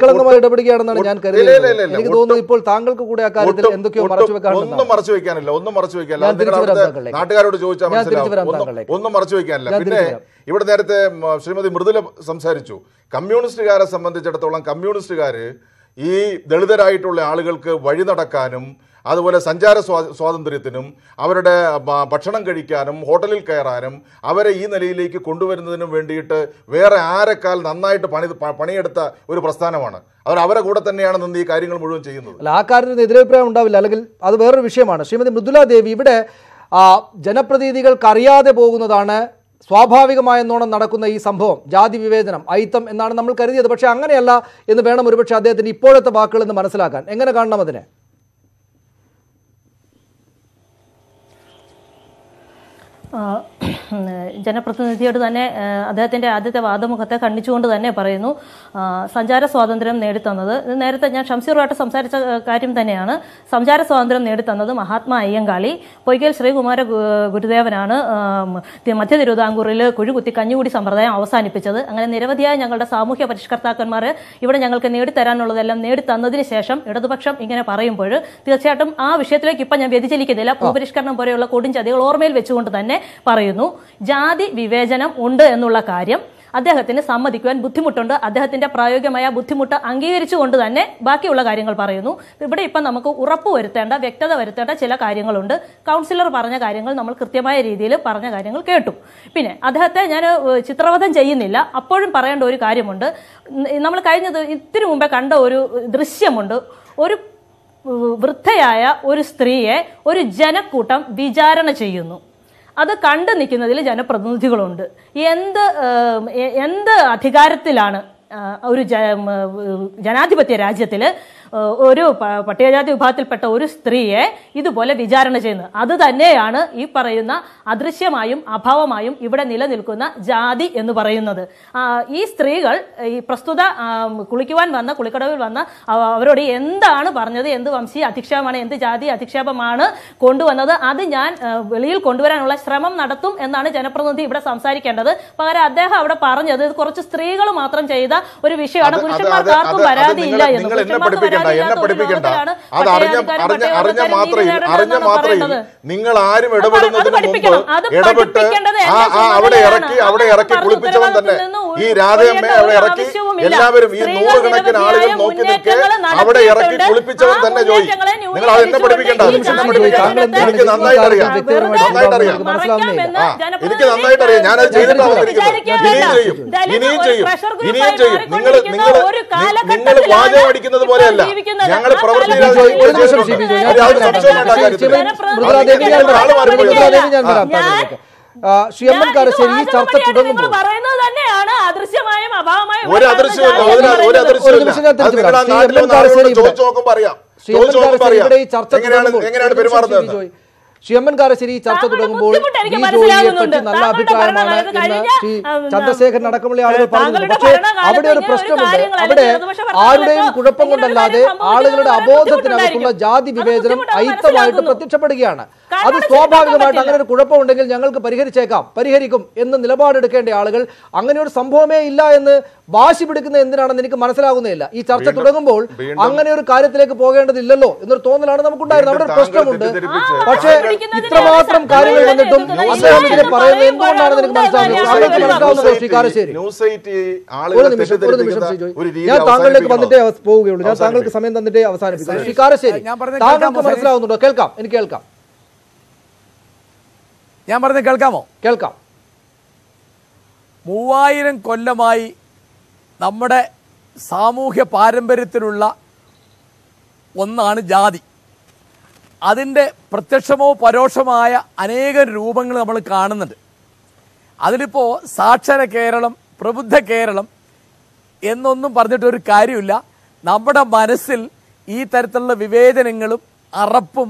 ഇപ്പോൾ താങ്കൾക്ക് കൂടെ ഒന്നും മറച്ചു വെക്കാനില്ല ഒന്നും മറച്ചു വെക്കാനില്ല നാട്ടുകാരോട് ചോദിച്ചാൽ ഒന്നും മറച്ചു വെക്കാനില്ല പിന്നെ ഇവിടെ നേരത്തെ ശ്രീമതി മൃദുല സംസാരിച്ചു കമ്മ്യൂണിസ്റ്റുകാരെ സംബന്ധിച്ചിടത്തോളം കമ്മ്യൂണിസ്റ്റുകാർ ഈ ദളിതരായിട്ടുള്ള ആളുകൾക്ക് വഴി നടക്കാനും അതുപോലെ സഞ്ചാര സ്വാതന്ത്ര്യത്തിനും അവരുടെ ഭക്ഷണം കഴിക്കാനും ഹോട്ടലിൽ കയറാനും അവരെ ഈ നിലയിലേക്ക് കൊണ്ടുവരുന്നതിനും വേണ്ടിയിട്ട് വേറെ ആരെക്കാൽ നന്നായിട്ട് പണി പണിയെടുത്ത ഒരു പ്രസ്ഥാനമാണ് അവർ അവരെ കൂടെ തന്നെയാണ് നിന്ന് ഈ കാര്യങ്ങൾ മുഴുവൻ ചെയ്യുന്നത് അല്ല ആ കാര്യത്തിൽ എതിരഭിപ്രായം ഉണ്ടാവില്ല അല്ലെങ്കിൽ അത് വേറൊരു വിഷയമാണ് ശ്രീമതി മൃദുല ദേവി ഇവിടെ ജനപ്രതിനിധികൾക്ക് അറിയാതെ പോകുന്നതാണ് സ്വാഭാവികമായെന്നോണം നടക്കുന്ന ഈ സംഭവം ജാതി വിവേചനം അയിത്തം എന്നാണ് നമ്മൾ കരുതിയത് പക്ഷേ അങ്ങനെയല്ല എന്ന് വേണം ഒരുപക്ഷെ അദ്ദേഹത്തിൻ്റെ ഇപ്പോഴത്തെ വാക്കുകളെന്ന് മനസ്സിലാക്കാൻ എങ്ങനെ കാണണം അതിനെ ജനപ്രതിനിധിയോട് തന്നെ അദ്ദേഹത്തിൻ്റെ ആദ്യത്തെ വാദമുഖത്തെ കണ്ണിച്ചുകൊണ്ട് തന്നെ പറയുന്നു സഞ്ചാര സ്വാതന്ത്ര്യം നേടിത്തന്നത് നേരത്തെ ഞാൻ ഷംസീറുമായിട്ട് സംസാരിച്ച കാര്യം തന്നെയാണ് സഞ്ചാര സ്വാതന്ത്ര്യം നേടിത്തന്നത് മഹാത്മാ അയ്യങ്കാളി പൊയ്ക്കൽ ശ്രീകുമാര ഗുരുദേവനാണ് മധ്യ തിരുവിതാംകൂറിൽ കുഴികുത്തി കഞ്ഞുകൂടി സമ്പ്രദായം അവസാനിപ്പിച്ചത് അങ്ങനെ നിരവധിയായ ഞങ്ങളുടെ സാമൂഹ്യ പരിഷ്കർത്താക്കന്മാർ ഇവിടെ ഞങ്ങൾക്ക് നേടിത്തരാനുള്ളതെല്ലാം നേടിത്തന്നതിന് ശേഷം ഇടതുപക്ഷം ഇങ്ങനെ പറയുമ്പോൾ തീർച്ചയായിട്ടും ആ വിഷയത്തിലേക്ക് ഇപ്പം ഞാൻ വ്യതിചലിക്കുന്നില്ല ഭൂപരിഷ്കരണം പോലെയുള്ള കൊടും ഓർമ്മയിൽ വെച്ചുകൊണ്ട് തന്നെ തന്നെ പറയുന്നു ജാതി വിവേചനം ഉണ്ട് എന്നുള്ള കാര്യം അദ്ദേഹത്തിന് സമ്മതിക്കുവാൻ ബുദ്ധിമുട്ടുണ്ട് അദ്ദേഹത്തിന്റെ പ്രായോഗികമായ ബുദ്ധിമുട്ട് അംഗീകരിച്ചുകൊണ്ട് തന്നെ ബാക്കിയുള്ള കാര്യങ്ങൾ പറയുന്നു ഇവിടെ ഇപ്പം നമുക്ക് ഉറപ്പ് വരുത്തേണ്ട വ്യക്തത വരുത്തേണ്ട ചില കാര്യങ്ങളുണ്ട് കൗൺസിലർ പറഞ്ഞ കാര്യങ്ങൾ നമ്മൾ കൃത്യമായ രീതിയിൽ പറഞ്ഞ കാര്യങ്ങൾ കേട്ടു പിന്നെ അദ്ദേഹത്തെ ഞാൻ ചിത്രവധം ചെയ്യുന്നില്ല അപ്പോഴും പറയേണ്ട ഒരു കാര്യമുണ്ട് നമ്മൾ കഴിഞ്ഞത് ഇത്തിരി മുമ്പേ കണ്ട ഒരു ദൃശ്യമുണ്ട് ഒരു വൃദ്ധയായ ഒരു സ്ത്രീയെ ഒരു ജനക്കൂട്ടം വിചാരണ ചെയ്യുന്നു അത് കണ്ടു നിൽക്കുന്നതിൽ ജനപ്രതിനിധികളുണ്ട് എന്ത് എന്ത് അധികാരത്തിലാണ് ഒരു ജനാധിപത്യ രാജ്യത്തിൽ ഒരു പട്ടികജാതി വിഭാഗത്തിൽപ്പെട്ട ഒരു സ്ത്രീയെ ഇതുപോലെ വിചാരണ ചെയ്യുന്നത് അത് തന്നെയാണ് ഈ പറയുന്ന അദൃശ്യമായും അഭാവമായും ഇവിടെ നിലനിൽക്കുന്ന ജാതി എന്ന് പറയുന്നത് ഈ സ്ത്രീകൾ ഈ പ്രസ്തുത കുളിക്കുവാൻ വന്ന കുളിക്കടവിൽ വന്ന അവരോട് എന്താണ് പറഞ്ഞത് എന്ത് വംശീയ അധിക്ഷേപമാണ് എന്ത് ജാതി അധിക്ഷേപമാണ് കൊണ്ടുവന്നത് അത് ഞാൻ വെളിയിൽ കൊണ്ടുവരാനുള്ള ശ്രമം നടത്തും എന്നാണ് ജനപ്രതിനിധി ഇവിടെ സംസാരിക്കേണ്ടത് പകരം അദ്ദേഹം അവിടെ പറഞ്ഞത് കുറച്ച് സ്ത്രീകൾ മാത്രം ചെയ്ത ഒരു വിഷയമാണ് പുരുഷന്മാർക്ക് ആർക്കും പരാതിയില്ല എന്ന് പുരുഷന്മാർക്ക് പഠിപ്പിക്കണ്ട എന്നെ പഠിപ്പിക്കണ്ട അത് അറിഞ്ഞ അറിഞ്ഞ അറിഞ്ഞ മാത്രം അറിഞ്ഞ മാത്രം നിങ്ങൾ ആരും ഇടപെടുന്നതിന് മുമ്പ് ഇടപെട്ട് ആ ആ അവിടെ ഇറക്കി അവിടെ ഇറക്കി കുളിപ്പിച്ചവൻ തന്നെ ഈ രാധയമ്മയെ അവിടെ ഇറക്കി എല്ലാവരും ഈ നൂറുകണക്കിന് ആളുകൾ നോക്കി നിൽക്കെ അവിടെ ഇറക്കി കുളിപ്പിച്ചവൻ തന്നെ ജോലി നിങ്ങൾ അത് എന്നെ പഠിപ്പിക്കേണ്ട എനിക്ക് നന്നായിട്ട് അറിയാം നന്നായിട്ട് അറിയാം എനിക്ക് നന്നായിട്ട് അറിയാം ഞാനത് ചെയ്തിട്ടാണ് ഇനിയും ചെയ്യും ഇനിയും ചെയ്യും ഇനിയും ചെയ്യും നിങ്ങൾ നിങ്ങൾ നിങ്ങൾ വാചകം അടിക്കുന്നത് പോലെയല്ല ഞങ്ങൾ പ്രവർത്തിയിലാണ് ശ്രീ ചർച്ച തുടങ്ങുമ്പോൾ ഒരു നിമിഷം ഈ ചർച്ച തുടങ്ങുമ്പോൾ ശിവമ്മൻകാരശ്ശേരി ചർച്ച തുടങ്ങുമ്പോൾ നല്ല അഭിപ്രായമാണ് എന്ന് ശ്രീ ചന്ദ്രശേഖരൻ അടക്കമുള്ള ആളുകൾ പറഞ്ഞു പക്ഷേ അവിടെ ഒരു പ്രശ്നമുണ്ട് അവിടെ ആരുടെയും കുഴപ്പം കൊണ്ടല്ലാതെ ആളുകളുടെ അബോധത്തിനകത്തുള്ള ജാതി വിവേചനം അയിത്തമായിട്ട് പ്രത്യക്ഷപ്പെടുകയാണ് അത് സ്വാഭാവികമായിട്ട് അങ്ങനെ ഒരു കുഴപ്പമുണ്ടെങ്കിൽ ഞങ്ങൾക്ക് പരിഹരിച്ചേക്കാം പരിഹരിക്കും എന്ന് നിലപാടെടുക്കേണ്ട ആളുകൾ അങ്ങനെ ഒരു സംഭവമേ ഇല്ല എന്ന് വാശി പിടിക്കുന്നത് എന്തിനാണെന്ന് എനിക്ക് മനസ്സിലാകുന്നില്ല ഈ ചർച്ച തുടങ്ങുമ്പോൾ അങ്ങനെ ഒരു കാര്യത്തിലേക്ക് പോകേണ്ടതില്ലല്ലോ എന്നൊരു തോന്നലാണ് നമുക്കുണ്ടായിരുന്നത് അവിടെ ഒരു പ്രശ്നമുണ്ട് പക്ഷേ ഇത്രമാത്രം കാര്യങ്ങൾ വന്നിട്ടും ഇതിനെ പറയുന്നത് എന്തുകൊണ്ടാണെന്ന് എനിക്ക് മനസ്സിലാകുന്നത് ഒരു ഞാൻ താങ്കളിലേക്ക് വന്നിട്ടേ പോവുകയുള്ളൂ ഞാൻ താങ്കൾക്ക് സമയം തന്നിട്ടേ അവസാനിപ്പിക്കുന്നു ശ്രീകാരശ്ശേരി താങ്കൾക്ക് മനസ്സിലാവുന്നുണ്ടോ കേൾക്കാം എനിക്ക് കേൾക്കാം ഞാൻ പറഞ്ഞ കേൾക്കാമോ കേൾക്കാം മൂവായിരം കൊല്ലമായി നമ്മുടെ സാമൂഹ്യ പാരമ്പര്യത്തിലുള്ള ഒന്നാണ് ജാതി അതിൻ്റെ പ്രത്യക്ഷമോ പരോക്ഷമായ അനേകം രൂപങ്ങൾ നമ്മൾ കാണുന്നുണ്ട് അതിലിപ്പോൾ സാക്ഷര കേരളം പ്രബുദ്ധ കേരളം എന്നൊന്നും പറഞ്ഞിട്ടൊരു കാര്യമില്ല നമ്മുടെ മനസ്സിൽ ഈ തരത്തിലുള്ള വിവേചനങ്ങളും അറപ്പും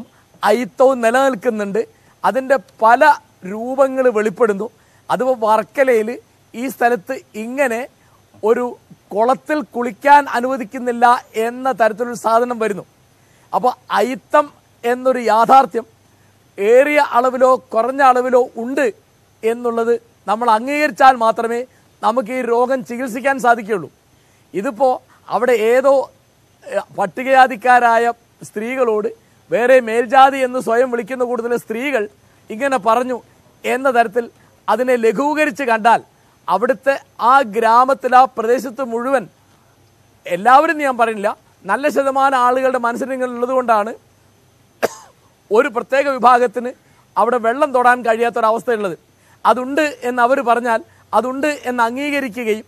അയിത്തവും നിലനിൽക്കുന്നുണ്ട് അതിൻ്റെ പല രൂപങ്ങൾ വെളിപ്പെടുന്നു അതുപോലെ വർക്കലയിൽ ഈ സ്ഥലത്ത് ഇങ്ങനെ ഒരു കുളത്തിൽ കുളിക്കാൻ അനുവദിക്കുന്നില്ല എന്ന തരത്തിലൊരു സാധനം വരുന്നു അപ്പോൾ അയിത്തം എന്നൊരു യാഥാർത്ഥ്യം ഏറിയ അളവിലോ കുറഞ്ഞ അളവിലോ ഉണ്ട് എന്നുള്ളത് നമ്മൾ അംഗീകരിച്ചാൽ മാത്രമേ നമുക്ക് ഈ രോഗം ചികിത്സിക്കാൻ സാധിക്കുകയുള്ളൂ ഇതിപ്പോൾ അവിടെ ഏതോ പട്ടികജാതിക്കാരായ സ്ത്രീകളോട് വേറെ മേൽജാതി എന്ന് സ്വയം വിളിക്കുന്ന കൂടുതൽ സ്ത്രീകൾ ഇങ്ങനെ പറഞ്ഞു എന്ന തരത്തിൽ അതിനെ ലഘൂകരിച്ച് കണ്ടാൽ അവിടുത്തെ ആ ഗ്രാമത്തിൽ ആ പ്രദേശത്ത് മുഴുവൻ എല്ലാവരും ഞാൻ പറയുന്നില്ല നല്ല ശതമാനം ആളുകളുടെ മനസ്സിലിങ്ങനുള്ളത് കൊണ്ടാണ് ഒരു പ്രത്യേക വിഭാഗത്തിന് അവിടെ വെള്ളം തൊടാൻ കഴിയാത്തൊരവസ്ഥയുള്ളത് അതുണ്ട് എന്ന് അവർ പറഞ്ഞാൽ അതുണ്ട് എന്ന് അംഗീകരിക്കുകയും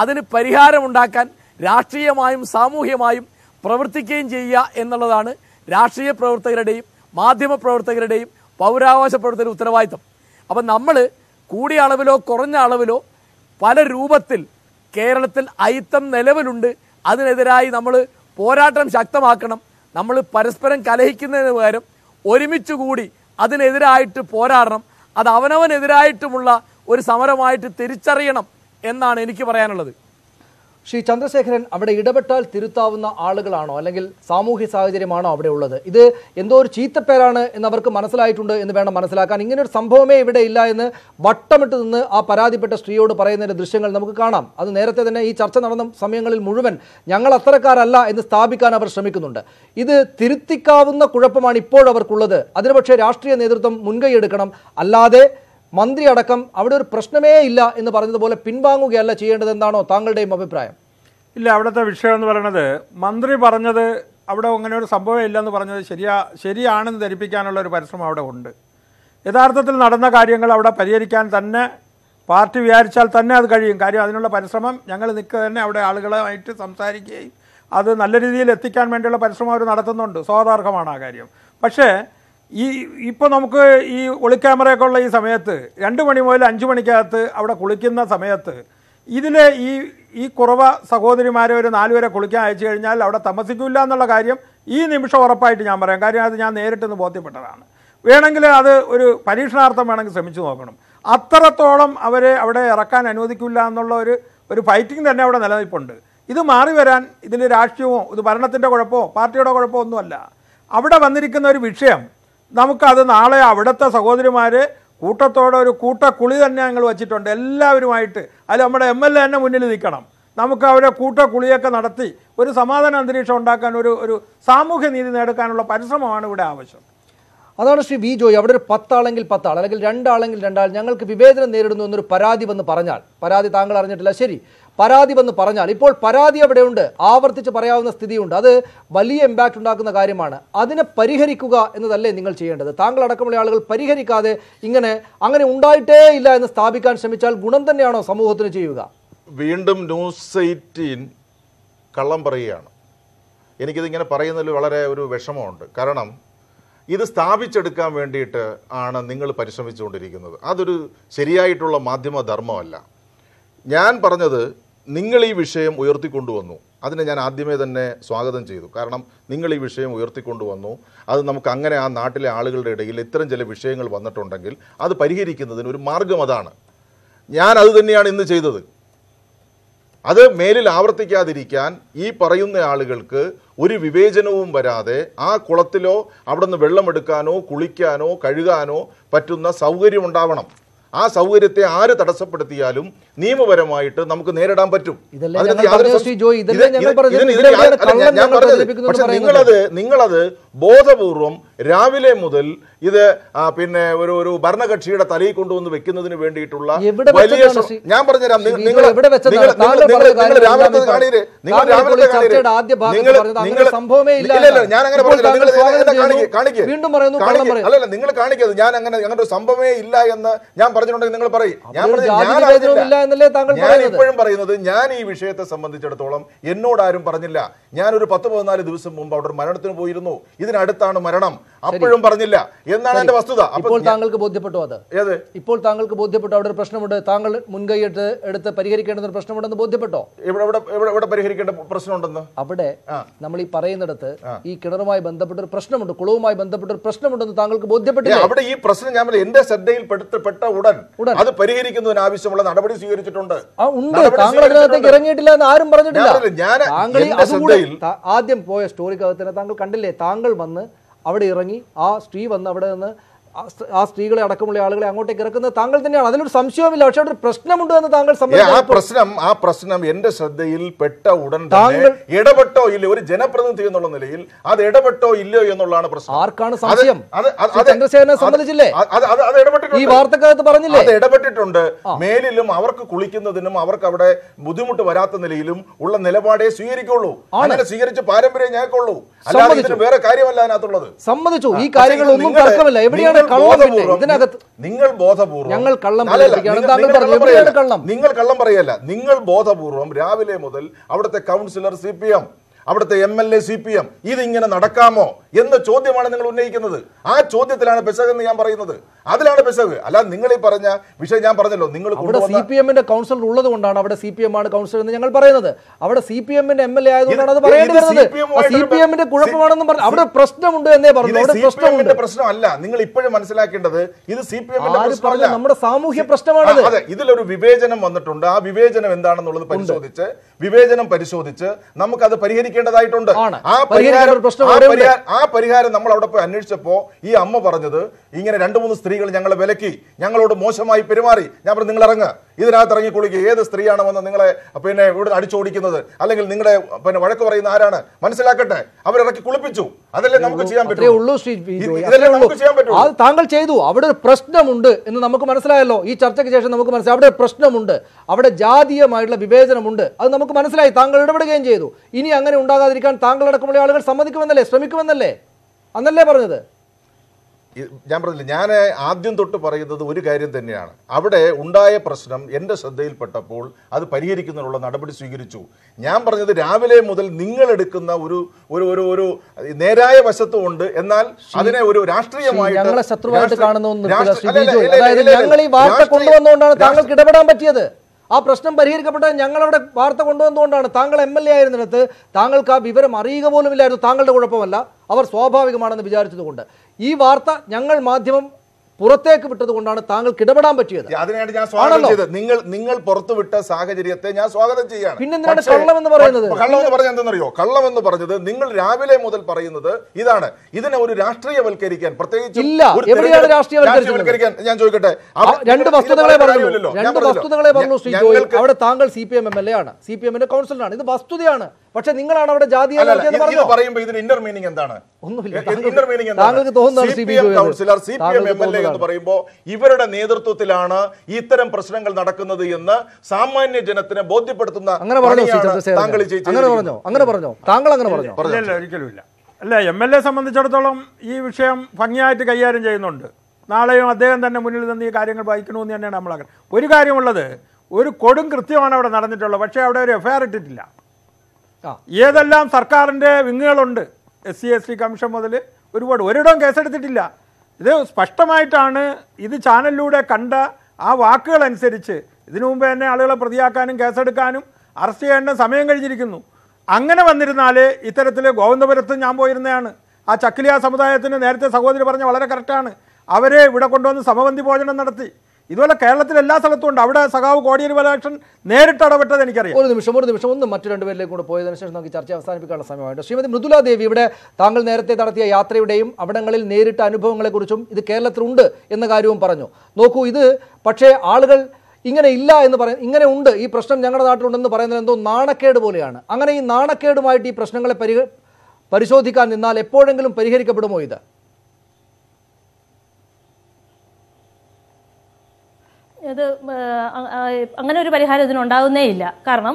അതിന് പരിഹാരമുണ്ടാക്കാൻ രാഷ്ട്രീയമായും സാമൂഹ്യമായും പ്രവർത്തിക്കുകയും ചെയ്യുക എന്നുള്ളതാണ് രാഷ്ട്രീയ പ്രവർത്തകരുടെയും മാധ്യമ പ്രവർത്തകരുടെയും പൗരാവകാശ പ്രവർത്തകരുടെ ഉത്തരവാദിത്തം അപ്പം നമ്മൾ കൂടിയ അളവിലോ കുറഞ്ഞ അളവിലോ പല രൂപത്തിൽ കേരളത്തിൽ അയിത്തം നിലവിലുണ്ട് അതിനെതിരായി നമ്മൾ പോരാട്ടം ശക്തമാക്കണം നമ്മൾ പരസ്പരം കലഹിക്കുന്നതിന് പകരം ഒരുമിച്ച് കൂടി അതിനെതിരായിട്ട് പോരാടണം അത് അവനവനെതിരായിട്ടുമുള്ള ഒരു സമരമായിട്ട് തിരിച്ചറിയണം എന്നാണ് എനിക്ക് പറയാനുള്ളത് ശ്രീ ചന്ദ്രശേഖരൻ അവിടെ ഇടപെട്ടാൽ തിരുത്താവുന്ന ആളുകളാണോ അല്ലെങ്കിൽ സാമൂഹ്യ സാഹചര്യമാണോ അവിടെ ഉള്ളത് ഇത് എന്തോ ഒരു ചീത്തപ്പേരാണ് എന്നവർക്ക് മനസ്സിലായിട്ടുണ്ട് എന്ന് വേണം മനസ്സിലാക്കാൻ ഇങ്ങനെ ഒരു സംഭവമേ ഇവിടെ ഇല്ല എന്ന് വട്ടമിട്ട് നിന്ന് ആ പരാതിപ്പെട്ട സ്ത്രീയോട് പറയുന്നതിൻ്റെ ദൃശ്യങ്ങൾ നമുക്ക് കാണാം അത് നേരത്തെ തന്നെ ഈ ചർച്ച നടന്ന സമയങ്ങളിൽ മുഴുവൻ ഞങ്ങൾ അത്തരക്കാരല്ല എന്ന് സ്ഥാപിക്കാൻ അവർ ശ്രമിക്കുന്നുണ്ട് ഇത് തിരുത്തിക്കാവുന്ന കുഴപ്പമാണ് ഇപ്പോഴവർക്കുള്ളത് അതിന് പക്ഷേ രാഷ്ട്രീയ നേതൃത്വം മുൻകൈയെടുക്കണം അല്ലാതെ മന്ത്രി അടക്കം അവിടെ ഒരു പ്രശ്നമേ ഇല്ല എന്ന് പറഞ്ഞതുപോലെ പിൻവാങ്ങുകയല്ല ചെയ്യേണ്ടത് എന്താണോ താങ്കളുടെയും അഭിപ്രായം ഇല്ല അവിടുത്തെ വിഷയം എന്ന് പറയുന്നത് മന്ത്രി പറഞ്ഞത് അവിടെ അങ്ങനെ ഒരു സംഭവം ഇല്ലെന്ന് പറഞ്ഞത് ശരിയാ ശരിയാണെന്ന് ധരിപ്പിക്കാനുള്ള ഒരു പരിശ്രമം അവിടെ ഉണ്ട് യഥാർത്ഥത്തിൽ നടന്ന കാര്യങ്ങൾ അവിടെ പരിഹരിക്കാൻ തന്നെ പാർട്ടി വിചാരിച്ചാൽ തന്നെ അത് കഴിയും കാര്യം അതിനുള്ള പരിശ്രമം ഞങ്ങൾ നിൽക്കുക തന്നെ അവിടെ ആളുകളുമായിട്ട് സംസാരിക്കുകയും അത് നല്ല രീതിയിൽ എത്തിക്കാൻ വേണ്ടിയുള്ള പരിശ്രമം അവർ നടത്തുന്നുണ്ട് സ്വാഗതാർഹമാണ് ആ കാര്യം പക്ഷേ ഈ ഇപ്പോൾ നമുക്ക് ഈ ഒളിക്യാമറയൊക്കെ ഉള്ള ഈ സമയത്ത് രണ്ട് മണി മുതൽ അഞ്ച് മണിക്കകത്ത് അവിടെ കുളിക്കുന്ന സമയത്ത് ഇതിൽ ഈ ഈ കുറവ സഹോദരിമാരെ ഒരു നാലുപേരെ കുളിക്കാൻ അയച്ചു കഴിഞ്ഞാൽ അവിടെ തമസിക്കില്ല എന്നുള്ള കാര്യം ഈ നിമിഷം ഉറപ്പായിട്ട് ഞാൻ പറയാം കാര്യം അത് ഞാൻ നേരിട്ടൊന്ന് ബോധ്യപ്പെട്ടതാണ് വേണമെങ്കിൽ അത് ഒരു പരീക്ഷണാർത്ഥം വേണമെങ്കിൽ ശ്രമിച്ചു നോക്കണം അത്രത്തോളം അവരെ അവിടെ ഇറക്കാൻ അനുവദിക്കില്ല എന്നുള്ള ഒരു ഒരു ഫൈറ്റിംഗ് തന്നെ അവിടെ നിലനിൽപ്പുണ്ട് ഇത് മാറി വരാൻ ഇതിൻ്റെ രാഷ്ട്രീയമോ ഇത് ഭരണത്തിൻ്റെ കുഴപ്പമോ പാർട്ടിയുടെ കുഴപ്പമോ ഒന്നുമല്ല അവിടെ വന്നിരിക്കുന്ന ഒരു വിഷയം നമുക്കത് നാളെ അവിടുത്തെ സഹോദരിമാർ കൂട്ടത്തോടെ ഒരു കൂട്ടക്കുളി തന്നെ ഞങ്ങൾ വച്ചിട്ടുണ്ട് എല്ലാവരുമായിട്ട് അതിൽ നമ്മുടെ എം എൽ എ തന്നെ മുന്നിൽ നിൽക്കണം നമുക്ക് അവരെ കൂട്ടക്കുളിയൊക്കെ നടത്തി ഒരു സമാധാന അന്തരീക്ഷം ഉണ്ടാക്കാൻ ഒരു ഒരു സാമൂഹ്യനീതി നേടുക്കാനുള്ള പരിശ്രമമാണ് ഇവിടെ ആവശ്യം അതാണ് ശ്രീ വി ജോയ് അവിടെ ഒരു പത്താളെങ്കിൽ പത്താൾ അല്ലെങ്കിൽ രണ്ടാളെങ്കിൽ രണ്ടാൾ ഞങ്ങൾക്ക് വിവേചനം നേരിടുന്നു എന്നൊരു പരാതി വന്ന് പറഞ്ഞാൽ പരാതി താങ്കൾ അറിഞ്ഞിട്ടില്ല ശരി പരാതി വന്ന് പറഞ്ഞാൽ ഇപ്പോൾ പരാതി അവിടെയുണ്ട് ആവർത്തിച്ച് പറയാവുന്ന സ്ഥിതിയുണ്ട് അത് വലിയ ഇമ്പാക്റ്റ് ഉണ്ടാക്കുന്ന കാര്യമാണ് അതിനെ പരിഹരിക്കുക എന്നതല്ലേ നിങ്ങൾ ചെയ്യേണ്ടത് താങ്കൾ അടക്കമുള്ള ആളുകൾ പരിഹരിക്കാതെ ഇങ്ങനെ അങ്ങനെ ഉണ്ടായിട്ടേ ഇല്ല എന്ന് സ്ഥാപിക്കാൻ ശ്രമിച്ചാൽ ഗുണം തന്നെയാണോ സമൂഹത്തിന് ചെയ്യുക വീണ്ടും ന്യൂസ് എയ്റ്റീൻ കള്ളം പറയുകയാണ് എനിക്കിതിങ്ങനെ പറയുന്നതിൽ വളരെ ഒരു വിഷമമുണ്ട് കാരണം ഇത് സ്ഥാപിച്ചെടുക്കാൻ വേണ്ടിയിട്ട് ആണ് നിങ്ങൾ പരിശ്രമിച്ചുകൊണ്ടിരിക്കുന്നത് അതൊരു ശരിയായിട്ടുള്ള മാധ്യമധർമ്മമല്ല ഞാൻ പറഞ്ഞത് നിങ്ങൾ ഈ വിഷയം ഉയർത്തിക്കൊണ്ടുവന്നു അതിനെ ഞാൻ ആദ്യമേ തന്നെ സ്വാഗതം ചെയ്തു കാരണം നിങ്ങൾ ഈ വിഷയം ഉയർത്തിക്കൊണ്ടുവന്നു അത് നമുക്ക് അങ്ങനെ ആ നാട്ടിലെ ആളുകളുടെ ഇടയിൽ ഇത്തരം ചില വിഷയങ്ങൾ വന്നിട്ടുണ്ടെങ്കിൽ അത് പരിഹരിക്കുന്നതിന് ഒരു മാർഗം അതാണ് ഞാൻ അത് തന്നെയാണ് ഇന്ന് ചെയ്തത് അത് മേലിൽ ആവർത്തിക്കാതിരിക്കാൻ ഈ പറയുന്ന ആളുകൾക്ക് ഒരു വിവേചനവും വരാതെ ആ കുളത്തിലോ അവിടുന്ന് വെള്ളമെടുക്കാനോ കുളിക്കാനോ കഴുകാനോ പറ്റുന്ന സൗകര്യം ഉണ്ടാവണം ആ സൗകര്യത്തെ ആര് തടസ്സപ്പെടുത്തിയാലും നിയമപരമായിട്ട് നമുക്ക് നേരിടാൻ പറ്റും പക്ഷെ നിങ്ങളത് നിങ്ങളത് ബോധപൂർവം രാവിലെ മുതൽ ഇത് പിന്നെ ഒരു ഒരു ഭരണകക്ഷിയുടെ തലയിൽ കൊണ്ടുവന്ന് വെക്കുന്നതിന് വേണ്ടിയിട്ടുള്ള ഞാൻ പറഞ്ഞുതരാം നിങ്ങൾ നിങ്ങൾ ഞാൻ അങ്ങനെ പറഞ്ഞില്ല കാണിക്കേ വീണ്ടും പറയുന്നു അല്ലല്ല നിങ്ങൾ ഞാൻ അങ്ങനെ അങ്ങനെ ഒരു സംഭവമേ ഇല്ല എന്ന് ഞാൻ പറഞ്ഞിട്ടുണ്ടെങ്കിൽ നിങ്ങൾ പറയും ഞാൻ ഞാൻ ഇപ്പോഴും പറയുന്നത് ഞാൻ ഈ വിഷയത്തെ സംബന്ധിച്ചിടത്തോളം എന്നോട് ആരും പറഞ്ഞില്ല ഞാനൊരു പത്ത് പതിനാല് ദിവസം മുമ്പ് അവിടെ മരണത്തിന് പോയിരുന്നു ഇതിനടുത്താണ് മരണം അപ്പോഴും പറഞ്ഞില്ല എന്നാണ് എന്റെ വസ്തുത ഇപ്പോൾ താങ്കൾക്ക് ബോധ്യപ്പെട്ടു അത് ഇപ്പോൾ താങ്കൾക്ക് ബോധ്യപ്പെട്ടു അവിടെ ഒരു പ്രശ്നമുണ്ട് താങ്കൾ മുൻകൈ എടുത്ത് എടുത്ത് പരിഹരിക്കേണ്ടുന്ന ഒരു പ്രശ്നമുണ്ടെന്ന് ബോധ്യപ്പെട്ടോ എവിടെ പരിഹരിക്കേണ്ട പ്രശ്നമുണ്ടെന്ന് അവിടെ നമ്മൾ ഈ പറയുന്നിടത്ത് ഈ കിണറുമായി ബന്ധപ്പെട്ട ഒരു പ്രശ്നമുണ്ട് കുളവുമായി ബന്ധപ്പെട്ട ഒരു പ്രശ്നമുണ്ടെന്ന് താങ്കൾക്ക് ബോധ്യപ്പെട്ടില്ല അവിടെ ഈ പ്രശ്നം ഞാൻ എന്റെ ശ്രദ്ധയിൽ പെട്ട ഉടൻ അത് പരിഹരിക്കുന്നതിന് ആവശ്യമുള്ള നടപടി സ്വീകരിച്ചിട്ടുണ്ട് ഉണ്ട് താങ്കൾ അതിനകത്തേക്ക് ഇറങ്ങിയിട്ടില്ല എന്ന് ആരും പറഞ്ഞിട്ടില്ല താങ്കൾ ആദ്യം പോയ സ്റ്റോറിക്കകത്ത് താങ്കൾ കണ്ടില്ലേ താങ്കൾ വന്ന് അവിടെ ഇറങ്ങി ആ സ്ത്രീ വന്ന് അവിടെ നിന്ന് ആ സ്ത്രീകളെ അടക്കമുള്ള ആളുകളെ അങ്ങോട്ടേക്ക് ഇറക്കുന്നത് താങ്കൾ തന്നെയാണ് അതിനൊരു സംശയവുമില്ല പക്ഷെ അവിടെ പ്രശ്നമുണ്ട് എന്ന് താങ്കൾ ആ പ്രശ്നം ആ പ്രശ്നം എന്റെ ശ്രദ്ധയിൽ പെട്ട ഉടൻ താങ്കൾ ഇടപെട്ടോ ഇല്ലയോ ഒരു ജനപ്രതിനിധി എന്നുള്ള നിലയിൽ അത് ഇടപെട്ടോ ഇല്ലയോ എന്നുള്ളതാണ് പ്രശ്നം ആർക്കാണ് സംശയം ചന്ദ്രശേഖരനെ സംബന്ധിച്ചില്ലേ ഈ വാർത്തക്കകത്ത് പറഞ്ഞില്ലേ അത് ഇടപെട്ടിട്ടുണ്ട് മേലിലും അവർക്ക് കുളിക്കുന്നതിനും അവർക്ക് അവിടെ ബുദ്ധിമുട്ട് വരാത്ത നിലയിലും ഉള്ള നിലപാടേ സ്വീകരിക്കുള്ളൂ അങ്ങനെ സ്വീകരിച്ച് പാരമ്പര്യം ഞങ്ങൾക്കുള്ളൂ വേറെ കാര്യമല്ല അതിനകത്തുള്ളത് സമ്മതിച്ചു ഈ കാര്യങ്ങളൊന്നും എവിടെയാണ് നിങ്ങൾ ബോധപൂർവം ഞങ്ങൾ കള്ളം നിങ്ങൾ കള്ളം പറയല്ല നിങ്ങൾ ബോധപൂർവം രാവിലെ മുതൽ അവിടുത്തെ കൗൺസിലർ സി പി എം അവിടുത്തെ M L A C P M ഇതിങ്ങനെ നടക്കാമോ എന്ന ചോദ്യമാണ് നിങ്ങൾ ഉന്നയിക്കുന്നത് ആ ചോദ്യത്തിലാണ് പെശകെന്ന് ഞാൻ പറയുന്നത് അതിലാണ് പെസക് അല്ല നിങ്ങൾ ഈ പറഞ്ഞ വിഷയം ഞാൻ പറഞ്ഞല്ലോ നിങ്ങൾ സി പി എമ്മിന്റെ കൗൺസിലർ ഉള്ളത് കൊണ്ടാണ് അവിടെ സി പി എം ആണ് കൗൺസിലർ എന്ന് ഞങ്ങൾ പറയുന്നത് അവിടെ സി പി എമ്മിന്റെ എം എൽ എ ആയതുകൊണ്ടാണ് അത് പറയേണ്ടി സി പി എമ്മിന്റെ കുഴപ്പമാണെന്ന് പറഞ്ഞു അവിടെ പ്രശ്നമുണ്ട് എന്നേ പറഞ്ഞു അവിടെ പ്രശ്നമുണ്ട് പ്രശ്നമല്ല നിങ്ങൾ ഇപ്പോഴും മനസ്സിലാക്കേണ്ടത് ഇത് സി പി എമ്മിന്റെ നമ്മുടെ സാമൂഹ്യ പ്രശ്നമാണ് അതെ ഇതിലൊരു വിവേചനം വന്നിട്ടുണ്ട് ആ വിവേചനം എന്താണെന്നുള്ളത് പരിശോധിച്ച് വിവേചനം പരിശോധിച്ച് നമുക്കത് പരിഹരിക്കേണ്ടതായിട്ടുണ്ട് ആ പരിഹാരം ആ പരിഹാരം നമ്മൾ അവിടെ പോയി അന്വേഷിച്ചപ്പോ ഈ അമ്മ പറഞ്ഞത് ഇങ്ങനെ രണ്ടു മൂന്ന് സ്ത്രീ സ്ത്രീകൾ ഞങ്ങളെ വിലക്കി ഞങ്ങളോട് മോശമായി പെരുമാറി ഞാൻ പറഞ്ഞു നിങ്ങൾ ഇറങ്ങുക ഇതിനകത്ത് ഇറങ്ങി കുളിക്കുക ഏത് സ്ത്രീയാണ് വന്ന് നിങ്ങളെ പിന്നെ ഇവിടെ അടിച്ചോടിക്കുന്നത് അല്ലെങ്കിൽ നിങ്ങളുടെ പിന്നെ വഴക്ക് പറയുന്ന ആരാണ് മനസ്സിലാക്കട്ടെ അവരിറക്കി കുളിപ്പിച്ചു അതല്ലേ നമുക്ക് ചെയ്യാൻ പറ്റും അത് താങ്കൾ ചെയ്തു അവിടെ ഒരു പ്രശ്നമുണ്ട് എന്ന് നമുക്ക് മനസ്സിലായല്ലോ ഈ ചർച്ചയ്ക്ക് ശേഷം നമുക്ക് മനസ്സിലായി അവിടെ പ്രശ്നമുണ്ട് അവിടെ ജാതീയമായിട്ടുള്ള വിവേചനമുണ്ട് അത് നമുക്ക് മനസ്സിലായി താങ്കൾ ഇടപെടുകയും ചെയ്തു ഇനി അങ്ങനെ ഉണ്ടാകാതിരിക്കാൻ താങ്കൾ അടക്കമുള്ള ആളുകൾ സമ്മതിക്കുമെന്നല്ലേ ശ്രമിക്കുമെന്നല്ലേ അന്നല്ലേ പറഞ്ഞത് ഞാൻ പറഞ്ഞില്ല ഞാൻ ആദ്യം തൊട്ട് പറയുന്നത് ഒരു കാര്യം തന്നെയാണ് അവിടെ ഉണ്ടായ പ്രശ്നം എൻ്റെ ശ്രദ്ധയിൽപ്പെട്ടപ്പോൾ അത് പരിഹരിക്കുന്നതിനുള്ള നടപടി സ്വീകരിച്ചു ഞാൻ പറഞ്ഞത് രാവിലെ മുതൽ നിങ്ങളെടുക്കുന്ന ഒരു ഒരു ഒരു ഒരു നേരായ വശത്തുമുണ്ട് എന്നാൽ അതിനെ ഒരു രാഷ്ട്രീയമായിട്ട് ഞങ്ങൾ ഈ കൊണ്ടുവന്നുകൊണ്ടാണ് ഇടപെടാൻ പറ്റിയത് ആ പ്രശ്നം പരിഹരിക്കപ്പെട്ടാൽ ഞങ്ങളവിടെ വാർത്ത കൊണ്ടുവന്നുകൊണ്ടാണ് താങ്കൾ എം എൽ എ ആയിരുന്നിടത്ത് താങ്കൾക്ക് ആ വിവരം അറിയുക പോലുമില്ലായിരുന്നു താങ്കളുടെ കുഴപ്പമല്ല അവർ സ്വാഭാവികമാണെന്ന് വിചാരിച്ചതുകൊണ്ട് ഈ വാർത്ത ഞങ്ങൾ മാധ്യമം പുറത്തേക്ക് കൊണ്ടാണ് താങ്കൾക്ക് ഇടപെടാൻ പറ്റിയത് അതിനായിട്ട് ഞാൻ സ്വാഗതം ചെയ്തത് നിങ്ങൾ നിങ്ങൾ പുറത്തുവിട്ട സാഹചര്യത്തെ ഞാൻ സ്വാഗതം ചെയ്യാണ് പിന്നെ കള്ളമെന്ന് പറയുന്നത് കള്ളമെന്ന് പറഞ്ഞത് എന്തെന്നറിയോ കള്ളമെന്ന് പറഞ്ഞത് നിങ്ങൾ രാവിലെ മുതൽ പറയുന്നത് ഇതാണ് ഇതിനെ ഒരു രാഷ്ട്രീയവൽക്കരിക്കാൻ പ്രത്യേകിച്ച് എവിടെയാണ് രാഷ്ട്രീയവൽക്കരിക്കാൻ ഞാൻ ചോദിക്കട്ടെ രണ്ട് വസ്തുതകളെ പറഞ്ഞു രണ്ട് വസ്തുതകളെ പറഞ്ഞു അവിടെ താങ്കൾ C P M M L A ആണ് സി പി എമ്മിന്റെ കൗൺസിലറാണ് ഇത് വസ്തുതയാണ് പക്ഷെ നിങ്ങളാണ് അവിടെ ജാതി പറയുമ്പോൾ ഇന്റർ എന്താണ് ഇന്റർ എന്ന് പറയുമ്പോൾ ഇവരുടെ നേതൃത്വത്തിലാണ് ഇത്തരം പ്രശ്നങ്ങൾ നടക്കുന്നത് എന്ന് സാമാന്യ ജനത്തിനെ ബോധ്യപ്പെടുത്തുന്ന അങ്ങനെ താങ്കൾ അങ്ങനെ പറഞ്ഞോ അങ്ങനെ പറഞ്ഞോ താങ്കൾ അങ്ങനെ പറഞ്ഞോ ഒരിക്കലുമില്ല അല്ല എം എൽ എ സംബന്ധിച്ചിടത്തോളം ഈ വിഷയം ഭംഗിയായിട്ട് കൈകാര്യം ചെയ്യുന്നുണ്ട് നാളെയും അദ്ദേഹം തന്നെ മുന്നിൽ നിന്ന് ഈ കാര്യങ്ങൾ വായിക്കണമെന്ന് തന്നെയാണ് നമ്മളാക്കുന്നത് ഒരു കാര്യമുള്ളത് ഒരു കൊടും കൃത്യമാണ് അവിടെ നടന്നിട്ടുള്ളത് പക്ഷേ അവിടെ ഒരു എഫ്ഐആർ ഇട്ടിട്ടില്ല ഏതെല്ലാം സർക്കാരിൻ്റെ വിങ്ങുകളുണ്ട് S C S T commission മുതൽ ഒരുപാട് ഒരിടവും കേസെടുത്തിട്ടില്ല ഇത് സ്പഷ്ടമായിട്ടാണ് ഇത് ചാനലിലൂടെ കണ്ട ആ വാക്കുകൾ അനുസരിച്ച് ഇതിനു മുമ്പ് തന്നെ ആളുകളെ പ്രതിയാക്കാനും കേസെടുക്കാനും അറസ്റ്റ് ചെയ്യേണ്ട സമയം കഴിഞ്ഞിരിക്കുന്നു അങ്ങനെ വന്നിരുന്നാൽ ഇത്തരത്തിൽ ഗോവിന്ദപുരത്ത് ഞാൻ പോയിരുന്നതാണ് ആ ചക്കിലിയ സമുദായത്തിന് നേരത്തെ സഹോദരി പറഞ്ഞ വളരെ കറക്റ്റാണ് അവരെ ഇവിടെ കൊണ്ടുവന്ന് സമബന്ധി ഭോജനം നടത്തി ഇതുപോലെ കേരളത്തിൽ എല്ലാ സ്ഥലത്തും ഉണ്ട് അവിടെ സഖാവ് കോടിയേരി ബാലകൃഷ്ണൻ നേരിട്ട് ഇടപെട്ടത് എനിക്കറിയാം ഒരു നിമിഷം ഒരു നിമിഷം ഒന്ന് മറ്റു രണ്ടുപേരിലേക്ക് കൂടെ പോയതിനു ശേഷം നമുക്ക് ചർച്ച അവസാനിപ്പിക്കാനുള്ള സമയമായിട്ട് ശ്രീമതി മൃദുല ദേവി ഇവിടെ താങ്കൾ നേരത്തെ നടത്തിയ യാത്രയുടെയും അവിടങ്ങളിൽ നേരിട്ട അനുഭവങ്ങളെക്കുറിച്ചും ഇത് കേരളത്തിലുണ്ട് എന്ന കാര്യവും പറഞ്ഞു നോക്കൂ ഇത് പക്ഷേ ആളുകൾ ഇങ്ങനെ ഇല്ല എന്ന് പറയുന്നത് ഇങ്ങനെ ഉണ്ട് ഈ പ്രശ്നം ഞങ്ങളുടെ നാട്ടിലുണ്ടെന്ന് പറയുന്നത് എന്തോ നാണക്കേട് പോലെയാണ് അങ്ങനെ ഈ നാണക്കേടുമായിട്ട് ഈ പ്രശ്നങ്ങളെ പരിശോധിക്കാൻ നിന്നാൽ എപ്പോഴെങ്കിലും പരിഹരിക്കപ്പെടുമോ ഇത് അത് അങ്ങനെ ഒരു പരിഹാരം ഇതിനുണ്ടാകുന്നേ ഇല്ല കാരണം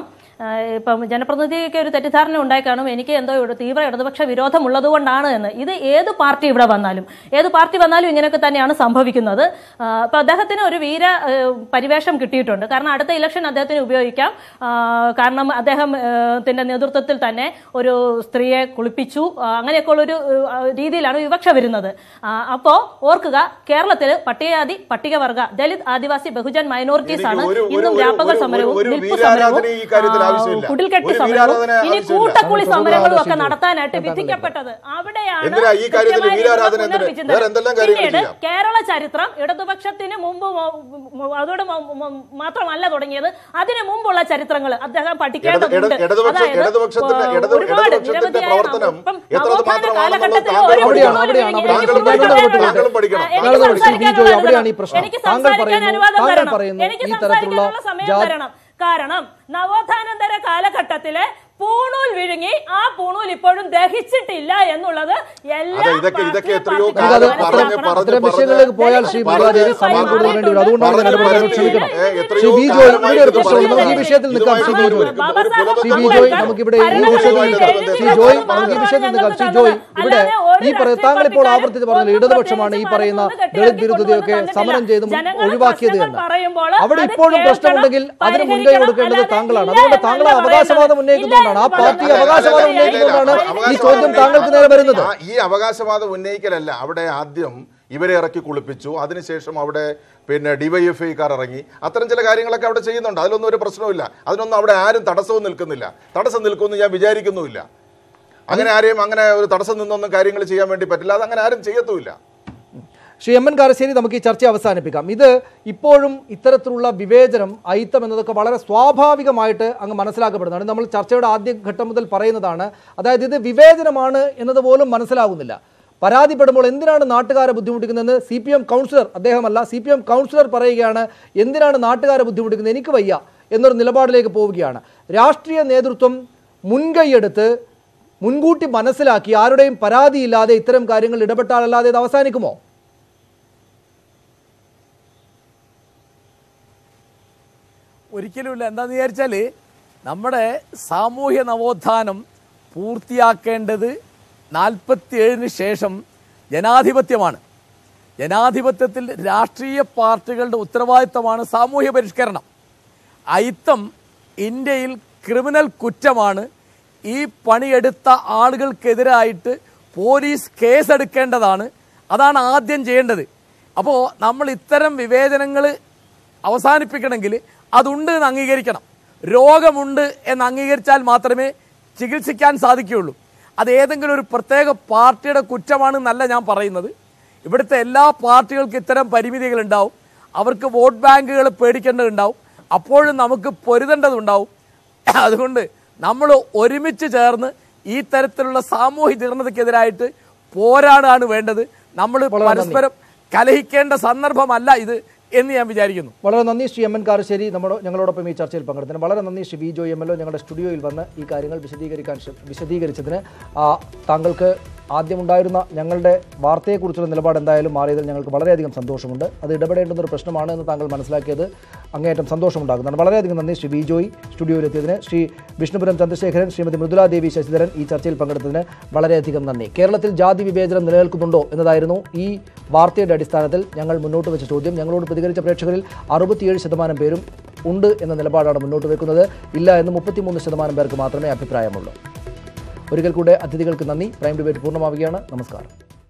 ഇപ്പം ജനപ്രതിനിധിക്ക് ഒരു തെറ്റിദ്ധാരണ ഉണ്ടായി കാണും എനിക്ക് എന്തോ ഇവിടെ തീവ്ര ഇടതുപക്ഷ വിരോധമുള്ളത് കൊണ്ടാണ് എന്ന് ഇത് ഏത് പാർട്ടി ഇവിടെ വന്നാലും ഏത് പാർട്ടി വന്നാലും ഇങ്ങനെയൊക്കെ തന്നെയാണ് സംഭവിക്കുന്നത് അപ്പം അദ്ദേഹത്തിന് ഒരു വീര പരിവേഷം കിട്ടിയിട്ടുണ്ട് കാരണം അടുത്ത ഇലക്ഷൻ അദ്ദേഹത്തിന് ഉപയോഗിക്കാം കാരണം അദ്ദേഹത്തിന്റെ നേതൃത്വത്തിൽ തന്നെ ഒരു സ്ത്രീയെ കുളിപ്പിച്ചു അങ്ങനെയൊക്കെ ഉള്ളൊരു രീതിയിലാണ് വിവക്ഷ വരുന്നത് അപ്പോൾ ഓർക്കുക കേരളത്തിൽ പട്ടികജാതി പട്ടികവർഗ ദലിത് ആദിവാസി ബഹുജൻ മൈനോറിറ്റീസ് ആണ് ഇന്നും വ്യാപക സമരവും സമരവും ഇനി കൂട്ടക്കുളി സമരങ്ങളും ഒക്കെ നടത്താനായിട്ട് വിധിക്കപ്പെട്ടത് അവിടെയാണ് പിന്നീട് കേരള ചരിത്രം ഇടതുപക്ഷത്തിന് മുമ്പ് അതോട് മാത്രമല്ല തുടങ്ങിയത് അതിനു മുമ്പുള്ള ചരിത്രങ്ങൾ അദ്ദേഹം പഠിക്കേണ്ടതുണ്ട് അതായത് ഒരുപാട് നിരവധിയായ കാലഘട്ടത്തിൽ ഒരു എനിക്ക് സംസാരിക്കാൻ അനുവാദം തരണം എനിക്ക് സംസാരിക്കാനുള്ള സമയം തരണം കാരണം നവോത്ഥാനന്തര കാലഘട്ടത്തിലെ പൂണൂൽ വിഴുങ്ങി ആ പൂണൂൽ ഇപ്പോഴും ദഹിച്ചിട്ടില്ല എന്നുള്ളത് എല്ലാ പോയാൽ ജോയ് ജോയ് ഇവിടെ ഈ താങ്കൾ ഇപ്പോൾ ആവർത്തിച്ച് പറഞ്ഞല്ലോ ഇടതുപക്ഷമാണ് ഈ പറയുന്ന ദളിത് വിരുദ്ധതയൊക്കെ സമരം ചെയ്തും ഒഴിവാക്കിയത് എന്ന് അവിടെ ഇപ്പോഴും പ്രശ്നമുണ്ടെങ്കിൽ അതിന് മുൻകൈ കൊടുക്കേണ്ടത് താങ്കളാണ് അതുകൊണ്ട് താങ്കൾ അവകാശവാദം ഉന്നയിക്കുന്നതാണ് ഉന്നയിക്കുന്നതാണ് ആ പാർട്ടി അവകാശവാദം ഉന്നയിക്കുന്നതാണ് ഈ ചോദ്യം താങ്കൾക്ക് നേരെ വരുന്നത് ഈ അവകാശവാദം ഉന്നയിക്കലല്ല അവിടെ ആദ്യം ഇവരെ ഇറക്കി കുളിപ്പിച്ചു അതിനുശേഷം അവിടെ പിന്നെ ഡിവൈഎഫ്ഐക്കാർ ഇറങ്ങി അത്തരം ചില കാര്യങ്ങളൊക്കെ അവിടെ ചെയ്യുന്നുണ്ട് അതിലൊന്നും ഒരു പ്രശ്നവുമില്ല അതിനൊന്നും അവിടെ ആരും തടസ്സവും നിൽക്കുന്നില്ല തടസ്സം നിൽക്കുമെന്ന് ഞാൻ വിചാരിക്കുന്നുമില്ല അങ്ങനെ ആരെയും അങ്ങനെ ഒരു തടസ്സം നിന്നൊന്നും കാര്യങ്ങൾ ചെയ്യാൻ വേണ്ടി പറ്റില്ല അതങ്ങനെ ആരും ചെയ്യത്തുമില്ല ശ്രീ എം എൻ കാരശ്ശേരി നമുക്ക് ഈ ചർച്ച അവസാനിപ്പിക്കാം ഇത് ഇപ്പോഴും ഇത്തരത്തിലുള്ള വിവേചനം അയിത്തം എന്നതൊക്കെ വളരെ സ്വാഭാവികമായിട്ട് അങ്ങ് മനസ്സിലാക്കപ്പെടുന്നതാണ് നമ്മൾ ചർച്ചയുടെ ആദ്യ ഘട്ടം മുതൽ പറയുന്നതാണ് അതായത് ഇത് വിവേചനമാണ് പോലും മനസ്സിലാകുന്നില്ല പരാതിപ്പെടുമ്പോൾ എന്തിനാണ് നാട്ടുകാരെ ബുദ്ധിമുട്ടിക്കുന്നതെന്ന് സി പി എം കൗൺസിലർ അദ്ദേഹമല്ല സി പി എം കൗൺസിലർ പറയുകയാണ് എന്തിനാണ് നാട്ടുകാരെ ബുദ്ധിമുട്ടിക്കുന്നത് എനിക്ക് വയ്യ എന്നൊരു നിലപാടിലേക്ക് പോവുകയാണ് രാഷ്ട്രീയ നേതൃത്വം മുൻകൈയെടുത്ത് മുൻകൂട്ടി മനസ്സിലാക്കി ആരുടെയും പരാതിയില്ലാതെ ഇത്തരം കാര്യങ്ങൾ ഇടപെട്ടാലല്ലാതെ ഇത് അവസാനിക്കുമോ ഒരിക്കലുമില്ല എന്താന്ന് വിചാരിച്ചാൽ നമ്മുടെ സാമൂഹ്യ നവോത്ഥാനം പൂർത്തിയാക്കേണ്ടത് നാൽപ്പത്തിയേഴിന് ശേഷം ജനാധിപത്യമാണ് ജനാധിപത്യത്തിൽ രാഷ്ട്രീയ പാർട്ടികളുടെ ഉത്തരവാദിത്തമാണ് സാമൂഹ്യ പരിഷ്കരണം അയിത്തം ഇന്ത്യയിൽ ക്രിമിനൽ കുറ്റമാണ് ഈ പണിയെടുത്ത ആളുകൾക്കെതിരായിട്ട് പോലീസ് കേസെടുക്കേണ്ടതാണ് അതാണ് ആദ്യം ചെയ്യേണ്ടത് അപ്പോൾ നമ്മൾ ഇത്തരം വിവേചനങ്ങൾ അവസാനിപ്പിക്കണമെങ്കിൽ അതുണ്ട് എന്ന് അംഗീകരിക്കണം രോഗമുണ്ട് എന്ന് അംഗീകരിച്ചാൽ മാത്രമേ ചികിത്സിക്കാൻ സാധിക്കുകയുള്ളൂ അത് ഏതെങ്കിലും ഒരു പ്രത്യേക പാർട്ടിയുടെ കുറ്റമാണെന്നല്ല ഞാൻ പറയുന്നത് ഇവിടുത്തെ എല്ലാ പാർട്ടികൾക്കും ഇത്തരം പരിമിതികളുണ്ടാവും അവർക്ക് വോട്ട് ബാങ്കുകൾ പേടിക്കേണ്ടതുണ്ടാവും അപ്പോഴും നമുക്ക് പൊരുതേണ്ടതുണ്ടാവും അതുകൊണ്ട് നമ്മൾ ഒരുമിച്ച് ചേർന്ന് ഈ തരത്തിലുള്ള സാമൂഹ്യ ജീർണതയ്ക്കെതിരായിട്ട് പോരാടാണ് വേണ്ടത് നമ്മൾ പരസ്പരം കലഹിക്കേണ്ട സന്ദർഭമല്ല ഇത് എന്ന് ഞാൻ വിചാരിക്കുന്നു വളരെ നന്ദി ശ്രീ എം എൻ കാരശ്ശേരി നമ്മൾ ഞങ്ങളോടൊപ്പം ഈ ചർച്ചയിൽ പങ്കെടുത്തിന് വളരെ നന്ദി Shri V Joy M L ഒ ഞങ്ങളുടെ സ്റ്റുഡിയോയിൽ വന്ന് ഈ കാര്യങ്ങൾ വിശദീകരിക്കാൻ വിശദീകരിച്ചതിന് താങ്കൾക്ക് ആദ്യമുണ്ടായിരുന്ന ഞങ്ങളുടെ വാർത്തയെക്കുറിച്ചുള്ള നിലപാട് എന്തായാലും മാറിയതിൽ ഞങ്ങൾക്ക് വളരെയധികം സന്തോഷമുണ്ട് അത് ഇടപെടേണ്ടുന്നൊരു ഒരു പ്രശ്നമാണ് എന്ന് താങ്കൾ മനസ്സിലാക്കിയത് അങ്ങേയറ്റം സന്തോഷമുണ്ടാകുന്നതാണ് വളരെയധികം നന്ദി ശ്രീ ബിജോയ് എത്തിയതിന് ശ്രീ വിഷ്ണുപുരം ചന്ദ്രശേഖരൻ ശ്രീമതി മൃദുലാദേവി ശശിധരൻ ഈ ചർച്ചയിൽ പങ്കെടുത്തതിന് വളരെയധികം നന്ദി കേരളത്തിൽ ജാതി വിവേചനം നിലനിൽക്കുന്നുണ്ടോ എന്നതായിരുന്നു ഈ വാർത്തയുടെ അടിസ്ഥാനത്തിൽ ഞങ്ങൾ മുന്നോട്ട് വെച്ച ചോദ്യം ഞങ്ങളോട് പ്രതികരിച്ച പ്രേക്ഷകരിൽ അറുപത്തിയേഴ് ശതമാനം പേരും ഉണ്ട് എന്ന നിലപാടാണ് മുന്നോട്ട് വെക്കുന്നത് ഇല്ല എന്ന് മുപ്പത്തിമൂന്ന് ശതമാനം പേർക്ക് മാത്രമേ അഭിപ്രായമുള്ളൂ ഒരിക്കൽ കൂടെ അതിഥികൾക്ക് നന്ദി പ്രൈം ഡിബേറ്റ് പൂർണ്ണമാവുകയാണ് നമസ്കാരം